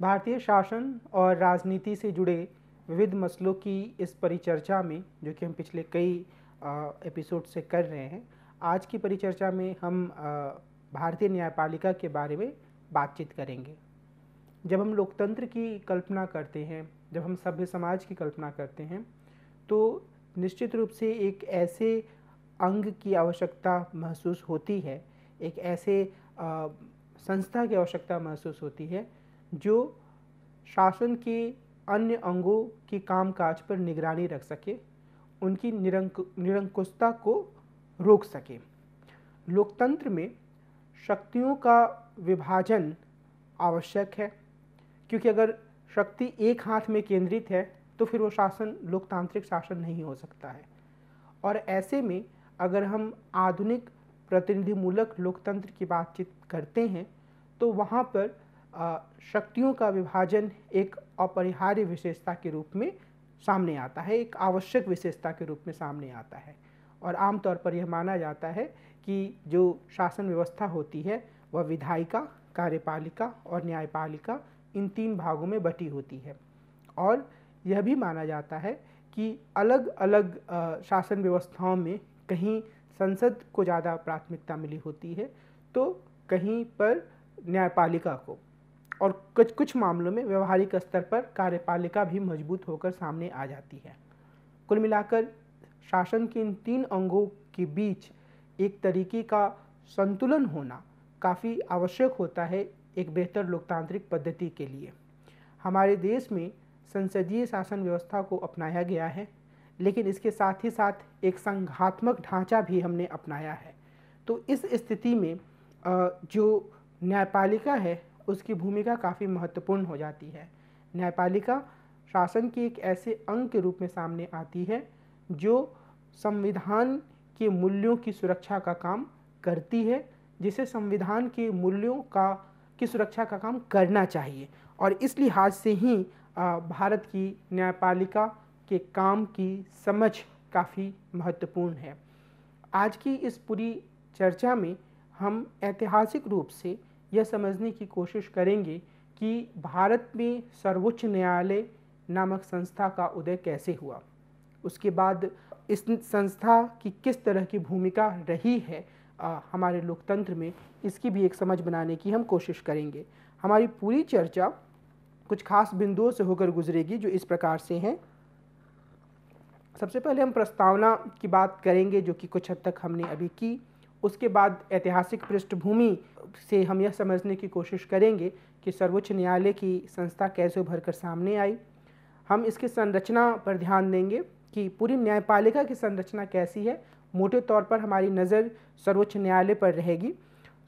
भारतीय शासन और राजनीति से जुड़े विविध मसलों की इस परिचर्चा में जो कि हम पिछले कई एपिसोड से कर रहे हैं आज की परिचर्चा में हम भारतीय न्यायपालिका के बारे में बातचीत करेंगे जब हम लोकतंत्र की कल्पना करते हैं जब हम सभ्य समाज की कल्पना करते हैं तो निश्चित रूप से एक ऐसे अंग की आवश्यकता महसूस होती है एक ऐसे संस्था की आवश्यकता महसूस होती है जो शासन के अन्य अंगों के कामकाज पर निगरानी रख सके उनकी निरंक निरंकुशता को रोक सके लोकतंत्र में शक्तियों का विभाजन आवश्यक है क्योंकि अगर शक्ति एक हाथ में केंद्रित है तो फिर वो शासन लोकतांत्रिक शासन नहीं हो सकता है और ऐसे में अगर हम आधुनिक प्रतिनिधिमूलक लोकतंत्र की बातचीत करते हैं तो वहाँ पर शक्तियों का विभाजन एक अपरिहार्य विशेषता के रूप में सामने आता है एक आवश्यक विशेषता के रूप में सामने आता है और आमतौर पर यह माना जाता है कि जो शासन व्यवस्था होती है वह विधायिका कार्यपालिका और न्यायपालिका इन तीन भागों में बटी होती है और यह भी माना जाता है कि अलग अलग शासन व्यवस्थाओं में कहीं संसद को ज़्यादा प्राथमिकता मिली होती है तो कहीं पर न्यायपालिका को और कुछ कुछ मामलों में व्यवहारिक स्तर पर कार्यपालिका भी मजबूत होकर सामने आ जाती है कुल मिलाकर शासन के इन तीन अंगों के बीच एक तरीके का संतुलन होना काफ़ी आवश्यक होता है एक बेहतर लोकतांत्रिक पद्धति के लिए हमारे देश में संसदीय शासन व्यवस्था को अपनाया गया है लेकिन इसके साथ ही साथ एक संघात्मक ढांचा भी हमने अपनाया है तो इस स्थिति में जो न्यायपालिका है उसकी भूमिका काफ़ी महत्वपूर्ण हो जाती है न्यायपालिका शासन के एक ऐसे अंग के रूप में सामने आती है जो संविधान के मूल्यों की सुरक्षा का काम करती है जिसे संविधान के मूल्यों का की सुरक्षा का काम करना चाहिए और इस लिहाज से ही भारत की न्यायपालिका के काम की समझ काफ़ी महत्वपूर्ण है आज की इस पूरी चर्चा में हम ऐतिहासिक रूप से यह समझने की कोशिश करेंगे कि भारत में सर्वोच्च न्यायालय नामक संस्था का उदय कैसे हुआ उसके बाद इस संस्था की किस तरह की भूमिका रही है आ, हमारे लोकतंत्र में इसकी भी एक समझ बनाने की हम कोशिश करेंगे हमारी पूरी चर्चा कुछ खास बिंदुओं से होकर गुजरेगी जो इस प्रकार से हैं सबसे पहले हम प्रस्तावना की बात करेंगे जो कि कुछ हद तक हमने अभी की उसके बाद ऐतिहासिक पृष्ठभूमि से हम यह समझने की कोशिश करेंगे कि सर्वोच्च न्यायालय की संस्था कैसे उभर कर सामने आई हम इसके संरचना पर ध्यान देंगे कि पूरी न्यायपालिका की संरचना कैसी है मोटे तौर पर हमारी नज़र सर्वोच्च न्यायालय पर रहेगी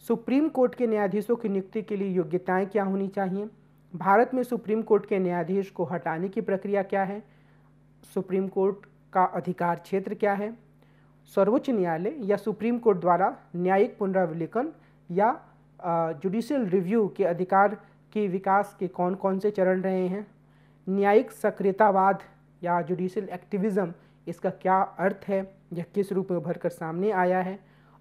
सुप्रीम कोर्ट के न्यायाधीशों की नियुक्ति के लिए योग्यताएं क्या होनी चाहिए भारत में सुप्रीम कोर्ट के न्यायाधीश को हटाने की प्रक्रिया क्या है सुप्रीम कोर्ट का अधिकार क्षेत्र क्या है सर्वोच्च न्यायालय या सुप्रीम कोर्ट द्वारा न्यायिक पुनरावलोकन या जुडिशियल रिव्यू के अधिकार के विकास के कौन कौन से चरण रहे हैं न्यायिक सक्रियतावाद या जुडिशियल एक्टिविज़्म इसका क्या अर्थ है यह किस रूप में उभर कर सामने आया है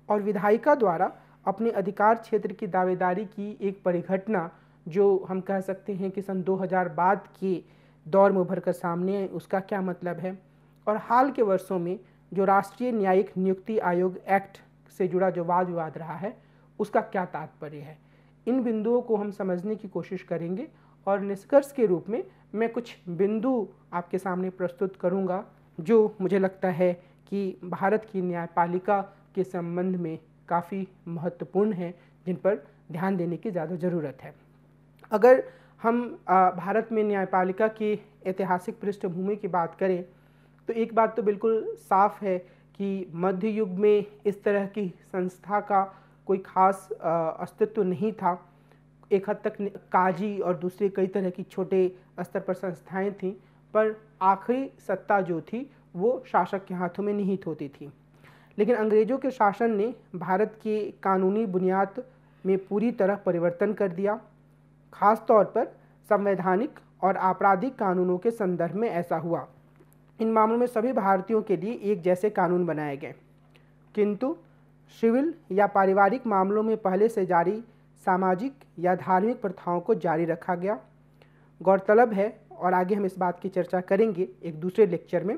और विधायिका द्वारा अपने अधिकार क्षेत्र की दावेदारी की एक परिघटना जो हम कह सकते हैं कि सन 2000 बाद के दौर में उभर कर सामने है उसका क्या मतलब है और हाल के वर्षों में जो राष्ट्रीय न्यायिक नियुक्ति आयोग एक्ट से जुड़ा जो वाद विवाद रहा है उसका क्या तात्पर्य है इन बिंदुओं को हम समझने की कोशिश करेंगे और निष्कर्ष के रूप में मैं कुछ बिंदु आपके सामने प्रस्तुत करूंगा जो मुझे लगता है कि भारत की न्यायपालिका के संबंध में काफ़ी महत्वपूर्ण है जिन पर ध्यान देने की ज़्यादा ज़रूरत है अगर हम भारत में न्यायपालिका की ऐतिहासिक पृष्ठभूमि की बात करें तो एक बात तो बिल्कुल साफ है कि मध्य युग में इस तरह की संस्था का कोई खास अस्तित्व नहीं था एक हद तक काजी और दूसरे कई तरह की छोटे स्तर पर संस्थाएं थीं पर आखिरी सत्ता जो थी वो शासक के हाथों में निहित होती थी लेकिन अंग्रेज़ों के शासन ने भारत के कानूनी बुनियाद में पूरी तरह परिवर्तन कर दिया खास तौर पर संवैधानिक और आपराधिक कानूनों के संदर्भ में ऐसा हुआ इन मामलों में सभी भारतीयों के लिए एक जैसे कानून बनाए गए किंतु सिविल या पारिवारिक मामलों में पहले से जारी सामाजिक या धार्मिक प्रथाओं को जारी रखा गया गौरतलब है और आगे हम इस बात की चर्चा करेंगे एक दूसरे लेक्चर में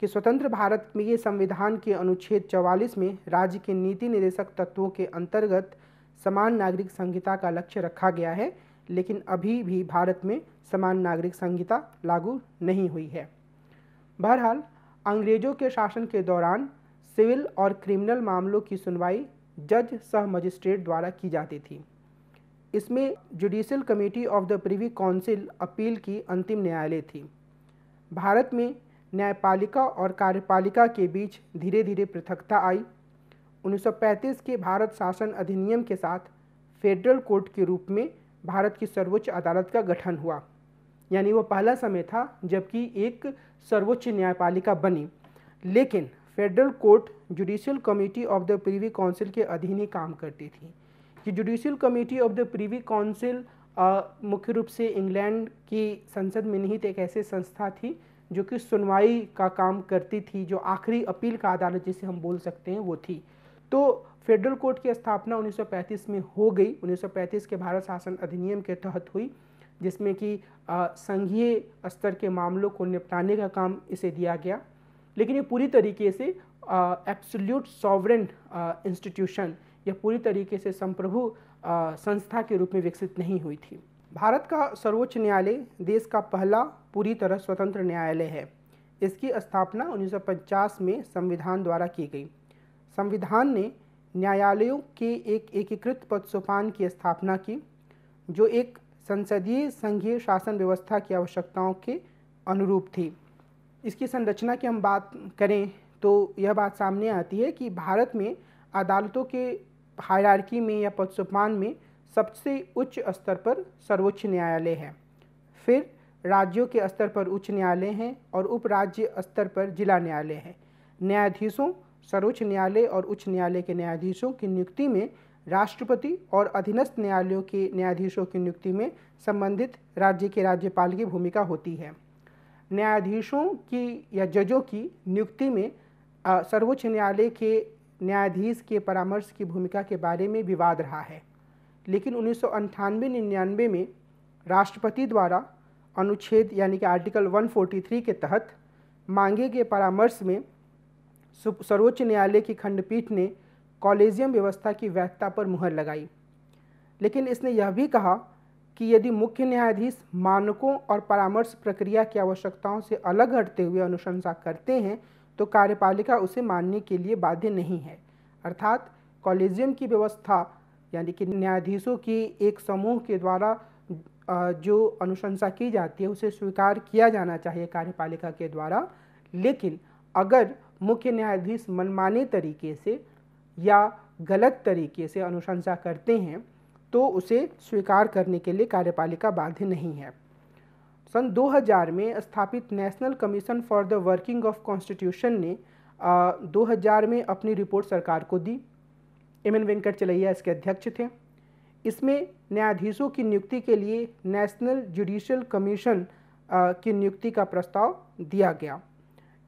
कि स्वतंत्र भारत में ये संविधान के अनुच्छेद 44 में राज्य के नीति निर्देशक तत्वों के अंतर्गत समान नागरिक संहिता का लक्ष्य रखा गया है लेकिन अभी भी भारत में समान नागरिक संहिता लागू नहीं हुई है बहरहाल अंग्रेज़ों के शासन के दौरान सिविल और क्रिमिनल मामलों की सुनवाई जज सह मजिस्ट्रेट द्वारा की जाती थी इसमें judicial committee of the privy council appeal की अंतिम न्यायालय थी भारत में न्यायपालिका और कार्यपालिका के बीच धीरे धीरे पृथकता आई 1935 के भारत शासन अधिनियम के साथ फेडरल कोर्ट के रूप में भारत की सर्वोच्च अदालत का गठन हुआ यानी वो पहला समय था जबकि एक सर्वोच्च न्यायपालिका बनी लेकिन federal court judicial committee of the privy council के अधीन ही काम करती थी कि judicial committee of the privy council मुख्य रूप से इंग्लैंड की संसद में निहित एक ऐसी संस्था थी जो कि सुनवाई का काम करती थी जो आखिरी अपील का अदालत जिसे हम बोल सकते हैं वो थी तो फेडरल कोर्ट की स्थापना 1935 में हो गई 1935 के भारत शासन अधिनियम के तहत हुई जिसमें कि संघीय स्तर के मामलों को निपटाने का काम इसे दिया गया लेकिन ये पूरी तरीके से एब्सोल्यूट सॉवरन इंस्टीट्यूशन या पूरी तरीके से संप्रभु संस्था के रूप में विकसित नहीं हुई थी भारत का सर्वोच्च न्यायालय देश का पहला पूरी तरह स्वतंत्र न्यायालय है इसकी स्थापना 1950 में संविधान द्वारा की गई संविधान ने न्यायालयों के एक एकीकृत पद सोपान की स्थापना की जो एक संसदीय संघीय शासन व्यवस्था की आवश्यकताओं के अनुरूप थी इसकी संरचना की हम बात करें तो यह बात सामने आती है कि भारत में अदालतों के हायरार्की में या पदसोपान में सबसे उच्च स्तर पर सर्वोच्च न्यायालय है फिर राज्यों के स्तर पर उच्च न्यायालय हैं और उपराज्य स्तर पर जिला न्यायालय है न्यायाधीशों सर्वोच्च न्यायालय और उच्च न्यायालय के न्यायाधीशों की नियुक्ति में राष्ट्रपति और अधीनस्थ न्यायालयों के न्यायाधीशों की नियुक्ति में संबंधित राज्य के राज्यपाल की भूमिका होती है न्यायाधीशों की या जजों की नियुक्ति में सर्वोच्च न्यायालय के न्यायाधीश के परामर्श की भूमिका के बारे में विवाद रहा है लेकिन उन्नीस सौ में राष्ट्रपति द्वारा अनुच्छेद यानी कि आर्टिकल 143 के तहत मांगे गए परामर्श में सर्वोच्च न्यायालय की खंडपीठ ने कॉलेजियम व्यवस्था की वैधता पर मुहर लगाई लेकिन इसने यह भी कहा कि यदि मुख्य न्यायाधीश मानकों और परामर्श प्रक्रिया की आवश्यकताओं से अलग हटते हुए अनुशंसा करते हैं तो कार्यपालिका उसे मानने के लिए बाध्य नहीं है अर्थात कॉलेजियम की व्यवस्था यानी कि न्यायाधीशों की एक समूह के द्वारा जो अनुशंसा की जाती है उसे स्वीकार किया जाना चाहिए कार्यपालिका के द्वारा लेकिन अगर मुख्य न्यायाधीश मनमाने तरीके से या गलत तरीके से अनुशंसा करते हैं तो उसे स्वीकार करने के लिए कार्यपालिका बाध्य नहीं है सन 2000 में स्थापित national commission for the working of constitution ने आ, 2000 में अपनी रिपोर्ट सरकार को दी एम एन वेंकट चलैया इसके अध्यक्ष थे इसमें न्यायाधीशों की नियुक्ति के लिए नेशनल जुडिशल कमीशन की नियुक्ति का प्रस्ताव दिया गया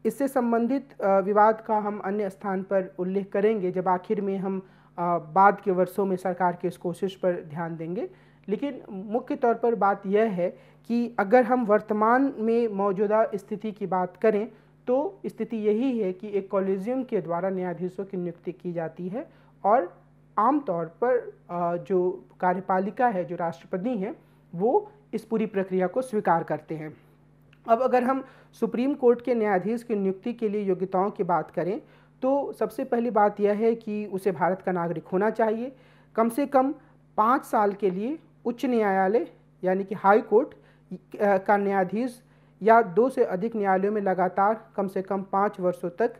इससे संबंधित विवाद का हम अन्य स्थान पर उल्लेख करेंगे जब आखिर में हम बाद के वर्षों में सरकार की इस कोशिश पर ध्यान देंगे लेकिन मुख्य तौर पर बात यह है कि अगर हम वर्तमान में मौजूदा स्थिति की बात करें तो स्थिति यही है कि एक कॉलेजियम के द्वारा न्यायाधीशों की नियुक्ति की जाती है और आमतौर पर जो कार्यपालिका है जो राष्ट्रपति हैं वो इस पूरी प्रक्रिया को स्वीकार करते हैं अब अगर हम सुप्रीम कोर्ट के न्यायाधीश की नियुक्ति के लिए योग्यताओं की बात करें तो सबसे पहली बात यह है कि उसे भारत का नागरिक होना चाहिए कम से कम पाँच साल के लिए उच्च न्यायालय यानी कि हाई कोर्ट का न्यायाधीश या दो से अधिक न्यायालयों में लगातार कम से कम पाँच वर्षों तक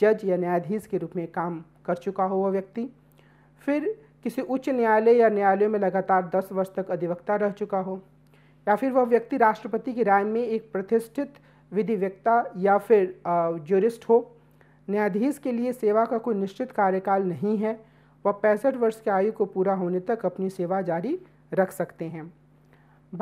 जज या न्यायाधीश के रूप में काम कर चुका हो वह व्यक्ति फिर किसी उच्च न्यायालय या न्यायालयों में लगातार दस वर्ष तक अधिवक्ता रह चुका हो या फिर वह व्यक्ति राष्ट्रपति की राय में एक प्रतिष्ठित व्यक्ता या फिर जोरिस्ट हो न्यायाधीश के लिए सेवा का कोई निश्चित कार्यकाल नहीं है वह पैंसठ वर्ष की आयु को पूरा होने तक अपनी सेवा जारी रख सकते हैं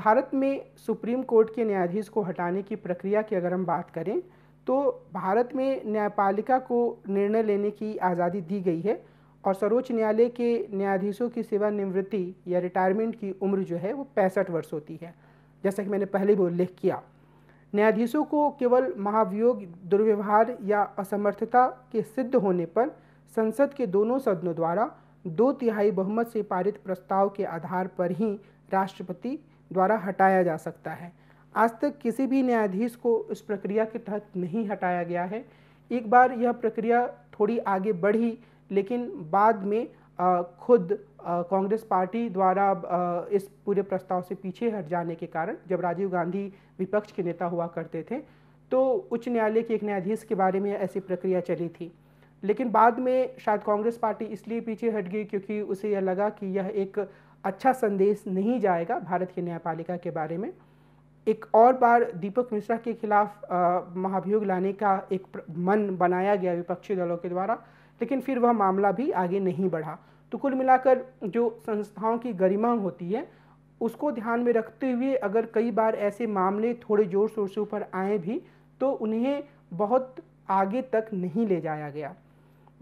भारत में सुप्रीम कोर्ट के न्यायाधीश को हटाने की प्रक्रिया की अगर हम बात करें तो भारत में न्यायपालिका को निर्णय लेने की आज़ादी दी गई है और सर्वोच्च न्यायालय के न्यायाधीशों की सेवानिवृत्ति या रिटायरमेंट की उम्र जो है वो पैंसठ वर्ष होती है जैसा कि मैंने पहले भी उल्लेख किया न्यायाधीशों को केवल महाभियोग दुर्व्यवहार या असमर्थता के सिद्ध होने पर संसद के दोनों सदनों द्वारा दो तिहाई बहुमत से पारित प्रस्ताव के आधार पर ही राष्ट्रपति द्वारा हटाया जा सकता है आज तक किसी भी न्यायाधीश को इस प्रक्रिया के तहत नहीं हटाया गया है एक बार यह प्रक्रिया थोड़ी आगे बढ़ी लेकिन बाद में खुद कांग्रेस पार्टी द्वारा इस पूरे प्रस्ताव से पीछे हट जाने के कारण जब राजीव गांधी विपक्ष के नेता हुआ करते थे तो उच्च न्यायालय के एक न्यायाधीश के बारे में ऐसी प्रक्रिया चली थी लेकिन बाद में शायद कांग्रेस पार्टी इसलिए पीछे हट गई क्योंकि उसे यह लगा कि यह एक अच्छा संदेश नहीं जाएगा भारत की न्यायपालिका के बारे में एक और बार दीपक मिश्रा के खिलाफ महाभियोग लाने का एक मन बनाया गया विपक्षी दलों के द्वारा लेकिन फिर वह मामला भी आगे नहीं बढ़ा तो कुल मिलाकर जो संस्थाओं की गरिमा होती है उसको ध्यान में रखते हुए अगर कई बार ऐसे मामले थोड़े ज़ोर शोर से ऊपर आए भी तो उन्हें बहुत आगे तक नहीं ले जाया गया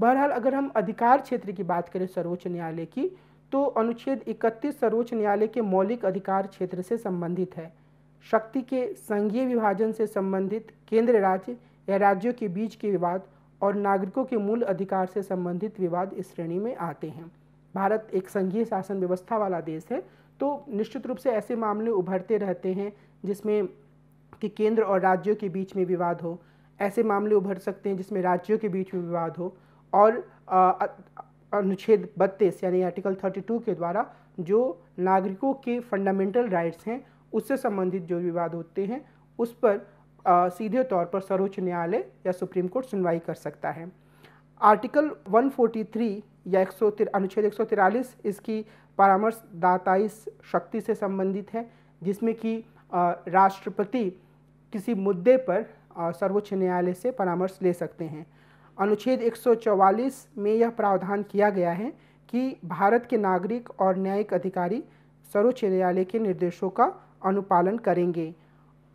बहरहाल अगर हम अधिकार क्षेत्र की बात करें सर्वोच्च न्यायालय की तो अनुच्छेद 31 सर्वोच्च न्यायालय के मौलिक अधिकार क्षेत्र से संबंधित है शक्ति के संघीय विभाजन से संबंधित केंद्र राज्य या राज्यों के बीच के विवाद और नागरिकों के मूल अधिकार से संबंधित विवाद इस श्रेणी में आते हैं भारत एक संघीय शासन व्यवस्था वाला देश है तो निश्चित रूप से ऐसे मामले उभरते रहते हैं जिसमें कि केंद्र और राज्यों के बीच में विवाद हो ऐसे मामले उभर सकते हैं जिसमें राज्यों के बीच में विवाद हो और अनुच्छेद बत्तीस यानी आर्टिकल थर्टी के द्वारा जो नागरिकों के फंडामेंटल राइट्स हैं उससे संबंधित जो विवाद होते हैं उस पर आ, सीधे तौर पर सर्वोच्च न्यायालय या सुप्रीम कोर्ट सुनवाई कर सकता है आर्टिकल 143 या एक सौ अनुच्छेद एक इसकी परामर्शदाताई शक्ति से संबंधित है जिसमें कि राष्ट्रपति किसी मुद्दे पर सर्वोच्च न्यायालय से परामर्श ले सकते हैं अनुच्छेद 144 में यह प्रावधान किया गया है कि भारत के नागरिक और न्यायिक अधिकारी सर्वोच्च न्यायालय के निर्देशों का अनुपालन करेंगे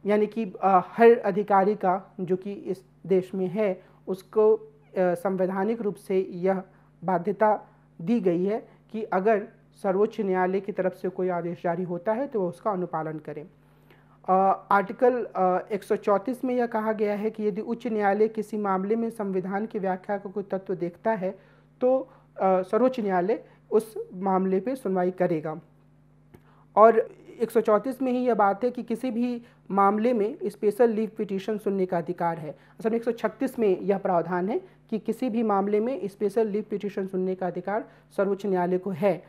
यानी कि हर अधिकारी का जो कि इस देश में है उसको संवैधानिक रूप से यह बाध्यता दी गई है कि अगर सर्वोच्च न्यायालय की तरफ से कोई आदेश जारी होता है तो वह उसका अनुपालन करें आ, आर्टिकल एक में यह कहा गया है कि यदि उच्च न्यायालय किसी मामले में संविधान की व्याख्या का को कोई तत्व देखता है तो सर्वोच्च न्यायालय उस मामले पे सुनवाई करेगा और एक में ही यह बात है कि किसी भी मामले में स्पेशल लीव पिटीशन सुनने का अधिकार है असल में 136 में यह प्रावधान है कि किसी भी मामले में स्पेशल लीव पिटीशन सुनने का अधिकार सर्वोच्च न्यायालय को है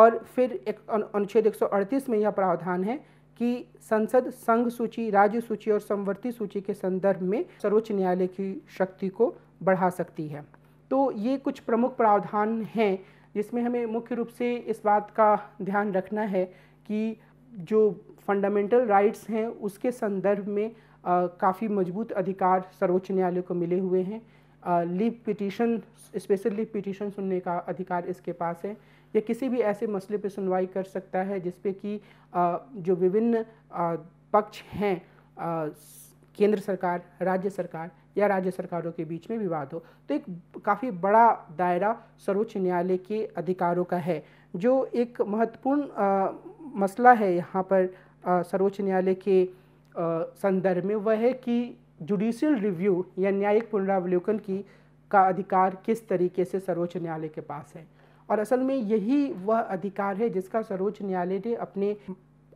और फिर एक अनुच्छेद एक में यह प्रावधान है कि संसद संघ सूची राज्य सूची और संवर्ती सूची के संदर्भ में सर्वोच्च न्यायालय की शक्ति को बढ़ा सकती है तो ये कुछ प्रमुख प्रावधान हैं जिसमें हमें मुख्य रूप से इस बात का ध्यान रखना है कि जो फंडामेंटल राइट्स हैं उसके संदर्भ में काफ़ी मजबूत अधिकार सर्वोच्च न्यायालय को मिले हुए हैं leave petition special leave petition सुनने का अधिकार इसके पास है या किसी भी ऐसे मसले पर सुनवाई कर सकता है जिसपे कि जो विभिन्न पक्ष हैं केंद्र सरकार राज्य सरकार या राज्य सरकारों के बीच में विवाद हो तो एक काफ़ी बड़ा दायरा सर्वोच्च न्यायालय के अधिकारों का है जो एक महत्वपूर्ण मसला है यहाँ पर सर्वोच्च न्यायालय के संदर्भ में वह है कि जुडिशियल रिव्यू या न्यायिक पुनरावलोकन की का अधिकार किस तरीके से सर्वोच्च न्यायालय के पास है और असल में यही वह अधिकार है जिसका सर्वोच्च न्यायालय ने अपने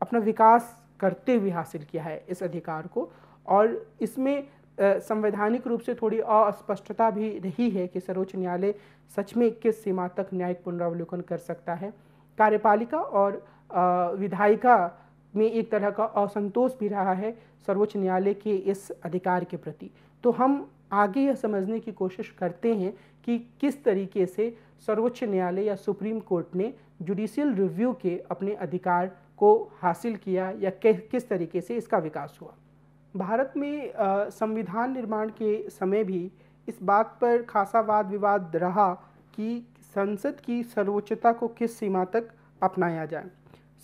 अपना विकास करते हुए हासिल किया है इस अधिकार को और इसमें संवैधानिक रूप से थोड़ी अस्पष्टता भी रही है कि सर्वोच्च न्यायालय सच में किस सीमा तक न्यायिक पुनरावलोकन कर सकता है कार्यपालिका और विधायिका में एक तरह का असंतोष भी रहा है सर्वोच्च न्यायालय के इस अधिकार के प्रति तो हम आगे यह समझने की कोशिश करते हैं कि किस तरीके से सर्वोच्च न्यायालय या सुप्रीम कोर्ट ने जुडिशियल रिव्यू के अपने अधिकार को हासिल किया या किस तरीके से इसका विकास हुआ भारत में संविधान निर्माण के समय भी इस बात पर खासा वाद विवाद रहा कि संसद की सर्वोच्चता को किस सीमा तक अपनाया जाए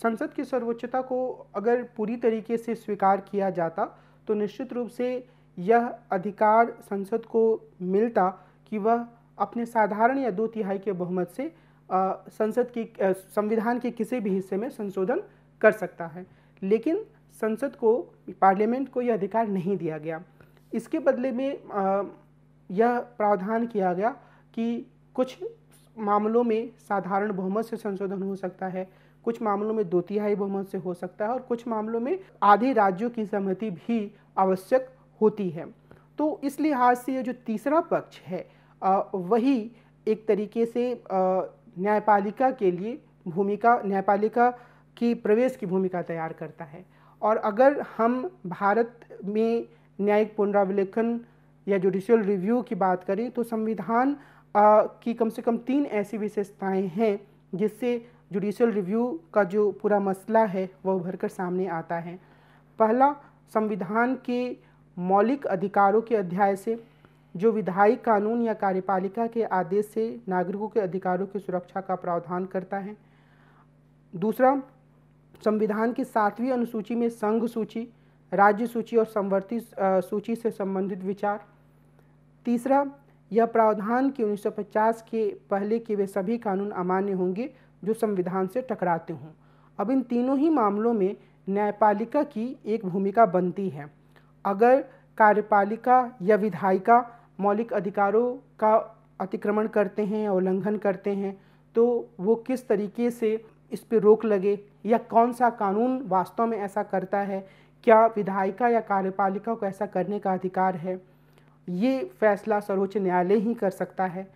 संसद की सर्वोच्चता को अगर पूरी तरीके से स्वीकार किया जाता तो निश्चित रूप से यह अधिकार संसद को मिलता कि वह अपने साधारण या दो तिहाई के बहुमत से आ, संसद की संविधान के किसी भी हिस्से में संशोधन कर सकता है लेकिन संसद को पार्लियामेंट को यह अधिकार नहीं दिया गया इसके बदले में आ, यह प्रावधान किया गया कि कुछ मामलों में साधारण बहुमत से संशोधन हो सकता है कुछ मामलों में दो तिहाई बहुमत से हो सकता है और कुछ मामलों में आधे राज्यों की सहमति भी आवश्यक होती है तो इस लिहाज से जो तीसरा पक्ष है वही एक तरीके से न्यायपालिका के लिए भूमिका न्यायपालिका की प्रवेश की भूमिका तैयार करता है और अगर हम भारत में न्यायिक पुनरावलेखन या जुडिशियल रिव्यू की बात करें तो संविधान की कम से कम तीन ऐसी विशेषताएं हैं जिससे जुडिशल रिव्यू का जो पूरा मसला है वह उभर कर सामने आता है पहला संविधान के मौलिक अधिकारों के अध्याय से जो विधायी कानून या कार्यपालिका के आदेश से नागरिकों के अधिकारों की सुरक्षा का प्रावधान करता है दूसरा संविधान की सातवीं अनुसूची में संघ सूची राज्य सूची और संवर्ती सूची से संबंधित विचार तीसरा यह प्रावधान कि 1950 के पहले के वे सभी कानून अमान्य होंगे जो संविधान से टकराते हों अब इन तीनों ही मामलों में न्यायपालिका की एक भूमिका बनती है अगर कार्यपालिका या विधायिका मौलिक अधिकारों का अतिक्रमण करते हैं उल्लंघन करते हैं तो वो किस तरीके से इस पर रोक लगे या कौन सा कानून वास्तव में ऐसा करता है क्या विधायिका या कार्यपालिका को ऐसा करने का अधिकार है ये फैसला सर्वोच्च न्यायालय ही कर सकता है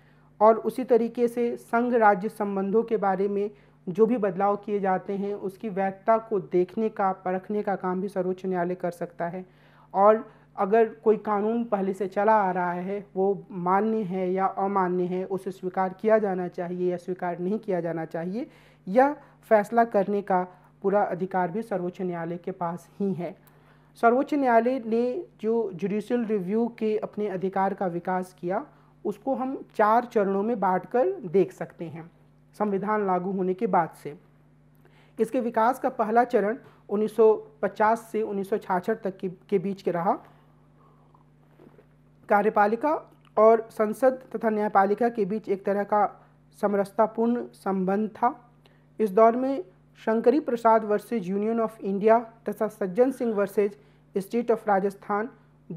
और उसी तरीके से संघ राज्य संबंधों के बारे में जो भी बदलाव किए जाते हैं उसकी वैधता को देखने का परखने का काम भी सर्वोच्च न्यायालय कर सकता है और अगर कोई कानून पहले से चला आ रहा है वो मान्य है या अमान्य है उसे स्वीकार किया जाना चाहिए या स्वीकार नहीं किया जाना चाहिए यह फैसला करने का पूरा अधिकार भी सर्वोच्च न्यायालय के पास ही है सर्वोच्च न्यायालय ने जो जुडिशियल रिव्यू के अपने अधिकार का विकास किया उसको हम चार चरणों में बांटकर देख सकते हैं संविधान लागू होने के बाद से इसके विकास का पहला चरण 1950 से 1966 तक के, के बीच के रहा कार्यपालिका और संसद तथा न्यायपालिका के बीच एक तरह का समरसतापूर्ण संबंध था इस दौर में Shankari Prasad versus union of India तथा Sajjan Singh versus state of Rajasthan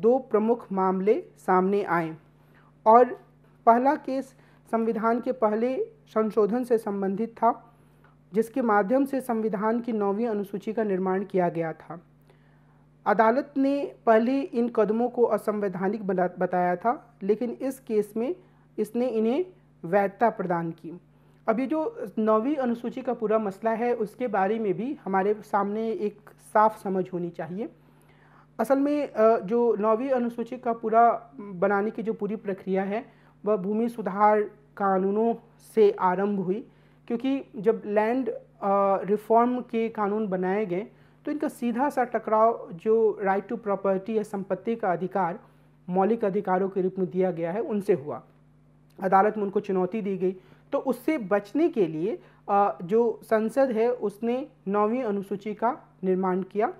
दो प्रमुख मामले सामने आए और पहला केस संविधान के पहले संशोधन से संबंधित था जिसके माध्यम से संविधान की नौवीं अनुसूची का निर्माण किया गया था अदालत ने पहले इन कदमों को असंवैधानिक बताया था लेकिन इस केस में इसने इन्हें वैधता प्रदान की अब ये जो नौवीं अनुसूची का पूरा मसला है उसके बारे में भी हमारे सामने एक साफ समझ होनी चाहिए असल में जो नौवीं अनुसूची का पूरा बनाने की जो पूरी प्रक्रिया है वह भूमि सुधार कानूनों से आरंभ हुई क्योंकि जब लैंड रिफॉर्म के कानून बनाए गए तो इनका सीधा सा टकराव जो राइट टू प्रॉपर्टी या संपत्ति का अधिकार मौलिक अधिकारों के रूप में दिया गया है उनसे हुआ अदालत में उनको चुनौती दी गई तो उससे बचने के लिए जो संसद है उसने नौवीं अनुसूची का निर्माण किया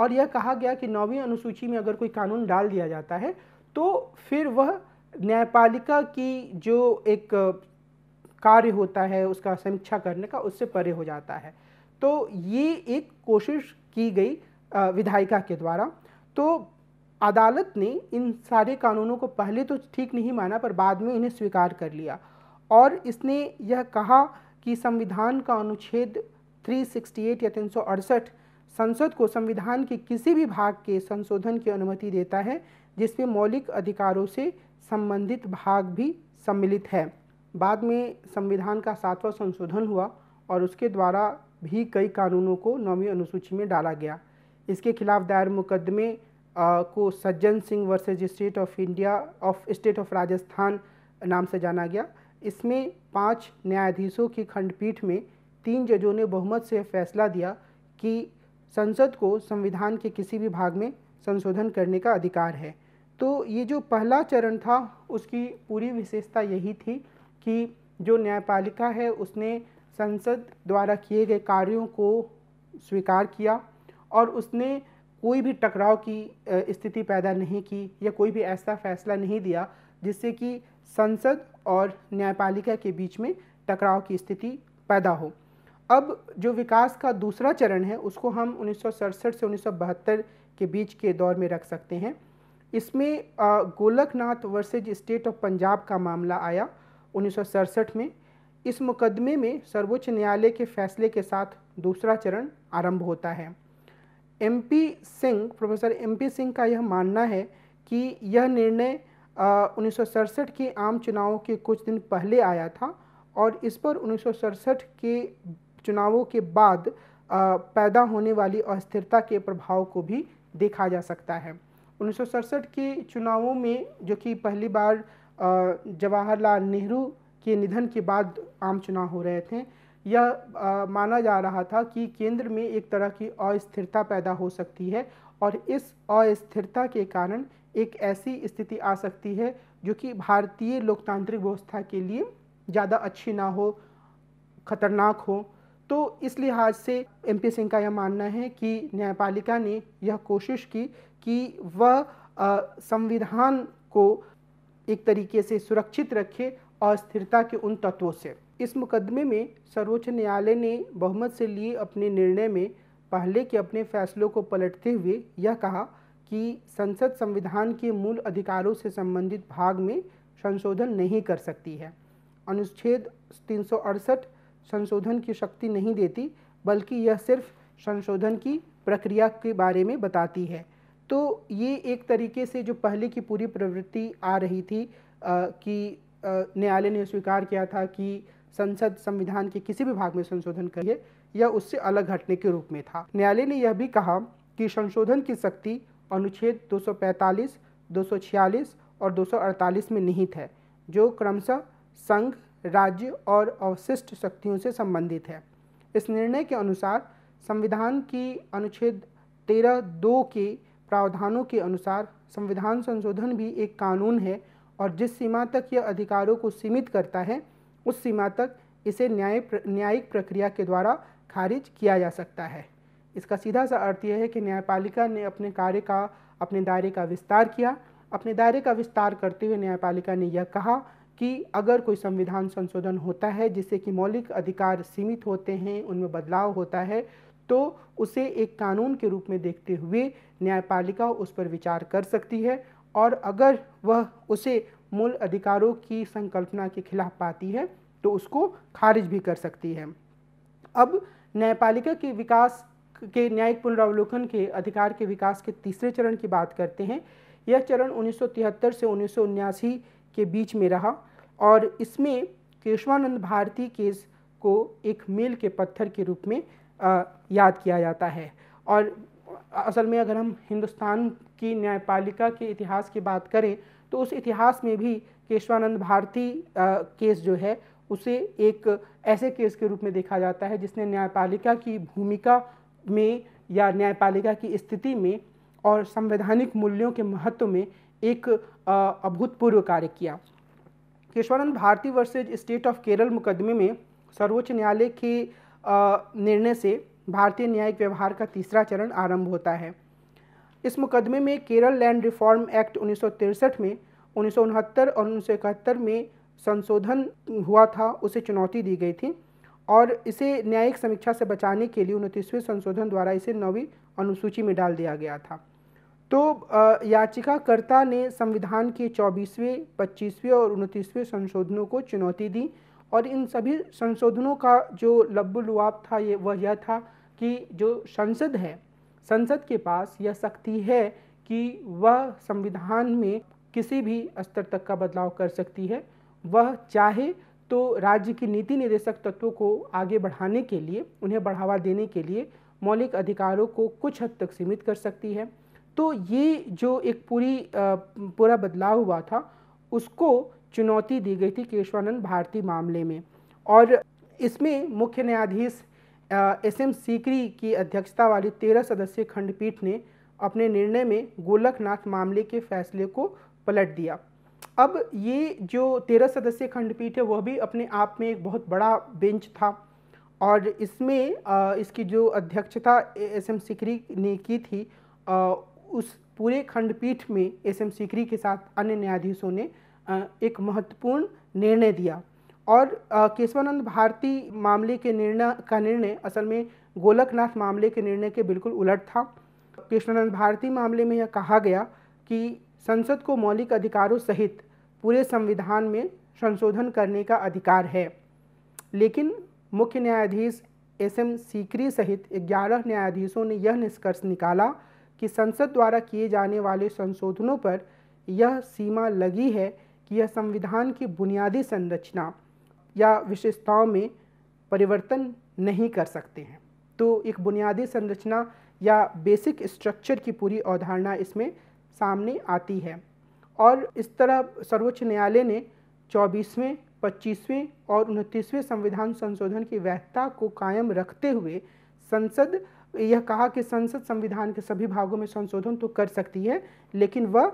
और यह कहा गया कि नौवीं अनुसूची में अगर कोई कानून डाल दिया जाता है तो फिर वह न्यायपालिका की जो एक कार्य होता है उसका समीक्षा करने का उससे परे हो जाता है तो ये एक कोशिश की गई विधायिका के द्वारा तो अदालत ने इन सारे कानूनों को पहले तो ठीक नहीं माना पर बाद में इन्हें स्वीकार कर लिया और इसने यह कहा कि संविधान का अनुच्छेद 368 या तीन संसद को संविधान के किसी भी भाग के संशोधन की अनुमति देता है जिसमें मौलिक अधिकारों से संबंधित भाग भी सम्मिलित है बाद में संविधान का सातवां संशोधन हुआ और उसके द्वारा भी कई कानूनों को नौवीं अनुसूची में डाला गया इसके खिलाफ दायर मुकदमे को Sajjan Singh versus state of India of state of Rajasthan नाम से जाना गया इसमें पांच न्यायाधीशों की खंडपीठ में तीन जजों ने बहुमत से फैसला दिया कि संसद को संविधान के किसी भी भाग में संशोधन करने का अधिकार है तो ये जो पहला चरण था उसकी पूरी विशेषता यही थी कि जो न्यायपालिका है उसने संसद द्वारा किए गए कार्यों को स्वीकार किया और उसने कोई भी टकराव की स्थिति पैदा नहीं की या कोई भी ऐसा फैसला नहीं दिया जिससे कि संसद और न्यायपालिका के बीच में टकराव की स्थिति पैदा हो अब जो विकास का दूसरा चरण है उसको हम उन्नीस से उन्नीस के बीच के दौर में रख सकते हैं इसमें Golaknath versus state of Punjab का मामला आया उन्नीस में इस मुकदमे में सर्वोच्च न्यायालय के फैसले के साथ दूसरा चरण आरंभ होता है MP Singh professor MP Singh का यह मानना है कि यह निर्णय उन्नीस के आम चुनावों के कुछ दिन पहले आया था और इस पर उन्नीस के चुनावों के बाद पैदा होने वाली अस्थिरता के प्रभाव को भी देखा जा सकता है उन्नीस के चुनावों में जो कि पहली बार जवाहरलाल नेहरू के निधन के बाद आम चुनाव हो रहे थे यह माना जा रहा था कि केंद्र में एक तरह की अस्थिरता पैदा हो सकती है और इस अस्थिरता के कारण एक ऐसी स्थिति आ सकती है जो कि भारतीय लोकतांत्रिक व्यवस्था के लिए ज़्यादा अच्छी ना हो खतरनाक हो तो इस लिहाज से एम पी सिंह का यह मानना है कि न्यायपालिका ने यह कोशिश की कि वह संविधान को एक तरीके से सुरक्षित रखे और स्थिरता के उन तत्वों से इस मुकदमे में सर्वोच्च न्यायालय ने बहुमत से लिए अपने निर्णय में पहले के अपने फैसलों को पलटते हुए यह कहा कि संसद संविधान के मूल अधिकारों से संबंधित भाग में संशोधन नहीं कर सकती है अनुच्छेद तीन संशोधन की शक्ति नहीं देती बल्कि यह सिर्फ संशोधन की प्रक्रिया के बारे में बताती है तो ये एक तरीके से जो पहले की पूरी प्रवृत्ति आ रही थी आ, कि न्यायालय ने स्वीकार किया था कि संसद संविधान के किसी भी भाग में संशोधन करिए या उससे अलग हटने के रूप में था न्यायालय ने यह भी कहा कि संशोधन की शक्ति अनुच्छेद 245, 246 और 248 में निहित है जो क्रमशः संघ राज्य और अवशिष्ट शक्तियों से संबंधित है इस निर्णय के अनुसार संविधान की अनुच्छेद तेरह दो के प्रावधानों के अनुसार संविधान संशोधन भी एक कानून है और जिस सीमा तक यह अधिकारों को सीमित करता है उस सीमा तक इसे न्याय प्र, न्यायिक प्रक्रिया के द्वारा खारिज किया जा सकता है इसका सीधा सा अर्थ यह है कि न्यायपालिका ने अपने कार्य का अपने दायरे का विस्तार किया अपने दायरे का विस्तार करते हुए न्यायपालिका ने यह कहा कि अगर कोई संविधान संशोधन होता है जिससे कि मौलिक अधिकार सीमित होते हैं उनमें बदलाव होता है तो उसे एक कानून के रूप में देखते हुए न्यायपालिका उस पर विचार कर सकती है और अगर वह उसे मूल अधिकारों की संकल्पना के खिलाफ पाती है तो उसको खारिज भी कर सकती है अब न्यायपालिका के विकास के न्यायिक पुनरावलोकन के अधिकार के विकास के तीसरे चरण की बात करते हैं यह चरण उन्नीस से उन्नीस के बीच में रहा और इसमें केशवानंद भारती केस को एक मेल के पत्थर के रूप में आ, याद किया जाता है और असल में अगर हम हिंदुस्तान की न्यायपालिका के इतिहास की बात करें तो उस इतिहास में भी केशवानंद भारती आ, केस जो है उसे एक ऐसे केस के रूप में देखा जाता है जिसने न्यायपालिका की भूमिका में या न्यायपालिका की स्थिति में और संवैधानिक मूल्यों के महत्व में एक अभूतपूर्व कार्य किया Kesavananda Bharati versus state of Kerala मुकदमे में सर्वोच्च न्यायालय के निर्णय से भारतीय न्यायिक व्यवहार का तीसरा चरण आरंभ होता है इस मुकदमे में केरल लैंड रिफॉर्म एक्ट उन्नीस में उन्नीस और उन्नीस में संशोधन हुआ था उसे चुनौती दी गई थी और इसे न्यायिक समीक्षा से बचाने के लिए उनतीसवें संशोधन द्वारा इसे नवी अनुसूची में डाल दिया गया था तो याचिकाकर्ता ने संविधान के 24वें, 25वें और 29वें संशोधनों को चुनौती दी और इन सभी संशोधनों का जो लब्बुलवाब था ये वह यह था कि जो संसद है संसद के पास यह शक्ति है कि वह संविधान में किसी भी स्तर तक का बदलाव कर सकती है वह चाहे तो राज्य की नीति निर्देशक तत्वों को आगे बढ़ाने के लिए उन्हें बढ़ावा देने के लिए मौलिक अधिकारों को कुछ हद तक सीमित कर सकती है तो ये जो एक पूरी पूरा बदलाव हुआ था उसको चुनौती दी गई थी केशवानंद भारती मामले में और इसमें मुख्य न्यायाधीश एस एम सीकरी की अध्यक्षता वाली तेरह सदस्यीय खंडपीठ ने अपने निर्णय में गोलकनाथ मामले के फैसले को पलट दिया अब ये जो तेरह सदस्यीय खंडपीठ है वह भी अपने आप में एक बहुत बड़ा बेंच था और इसमें इसकी जो अध्यक्षता एस एम सिकरी ने की थी उस पूरे खंडपीठ में एस एम सीकरी के साथ अन्य न्यायाधीशों ने एक महत्वपूर्ण निर्णय दिया और केशवानंद भारती मामले के निर्णय का निर्णय असल में गोलकनाथ मामले के निर्णय के बिल्कुल उलट था केशवानंद भारती मामले में यह कहा गया कि संसद को मौलिक अधिकारों सहित पूरे संविधान में संशोधन करने का अधिकार है लेकिन मुख्य न्यायाधीश एस एम सीकरी सहित 11 न्यायाधीशों ने यह निष्कर्ष निकाला कि संसद द्वारा किए जाने वाले संशोधनों पर यह सीमा लगी है कि यह संविधान की बुनियादी संरचना या विशेषताओं में परिवर्तन नहीं कर सकते हैं तो एक बुनियादी संरचना या बेसिक स्ट्रक्चर की पूरी अवधारणा इसमें सामने आती है और इस तरह सर्वोच्च न्यायालय ने चौबीसवें पच्चीसवें और उनतीसवें संविधान संशोधन की वैधता को कायम रखते हुए संसद यह कहा कि संसद संविधान के सभी भागों में संशोधन तो कर सकती है लेकिन वह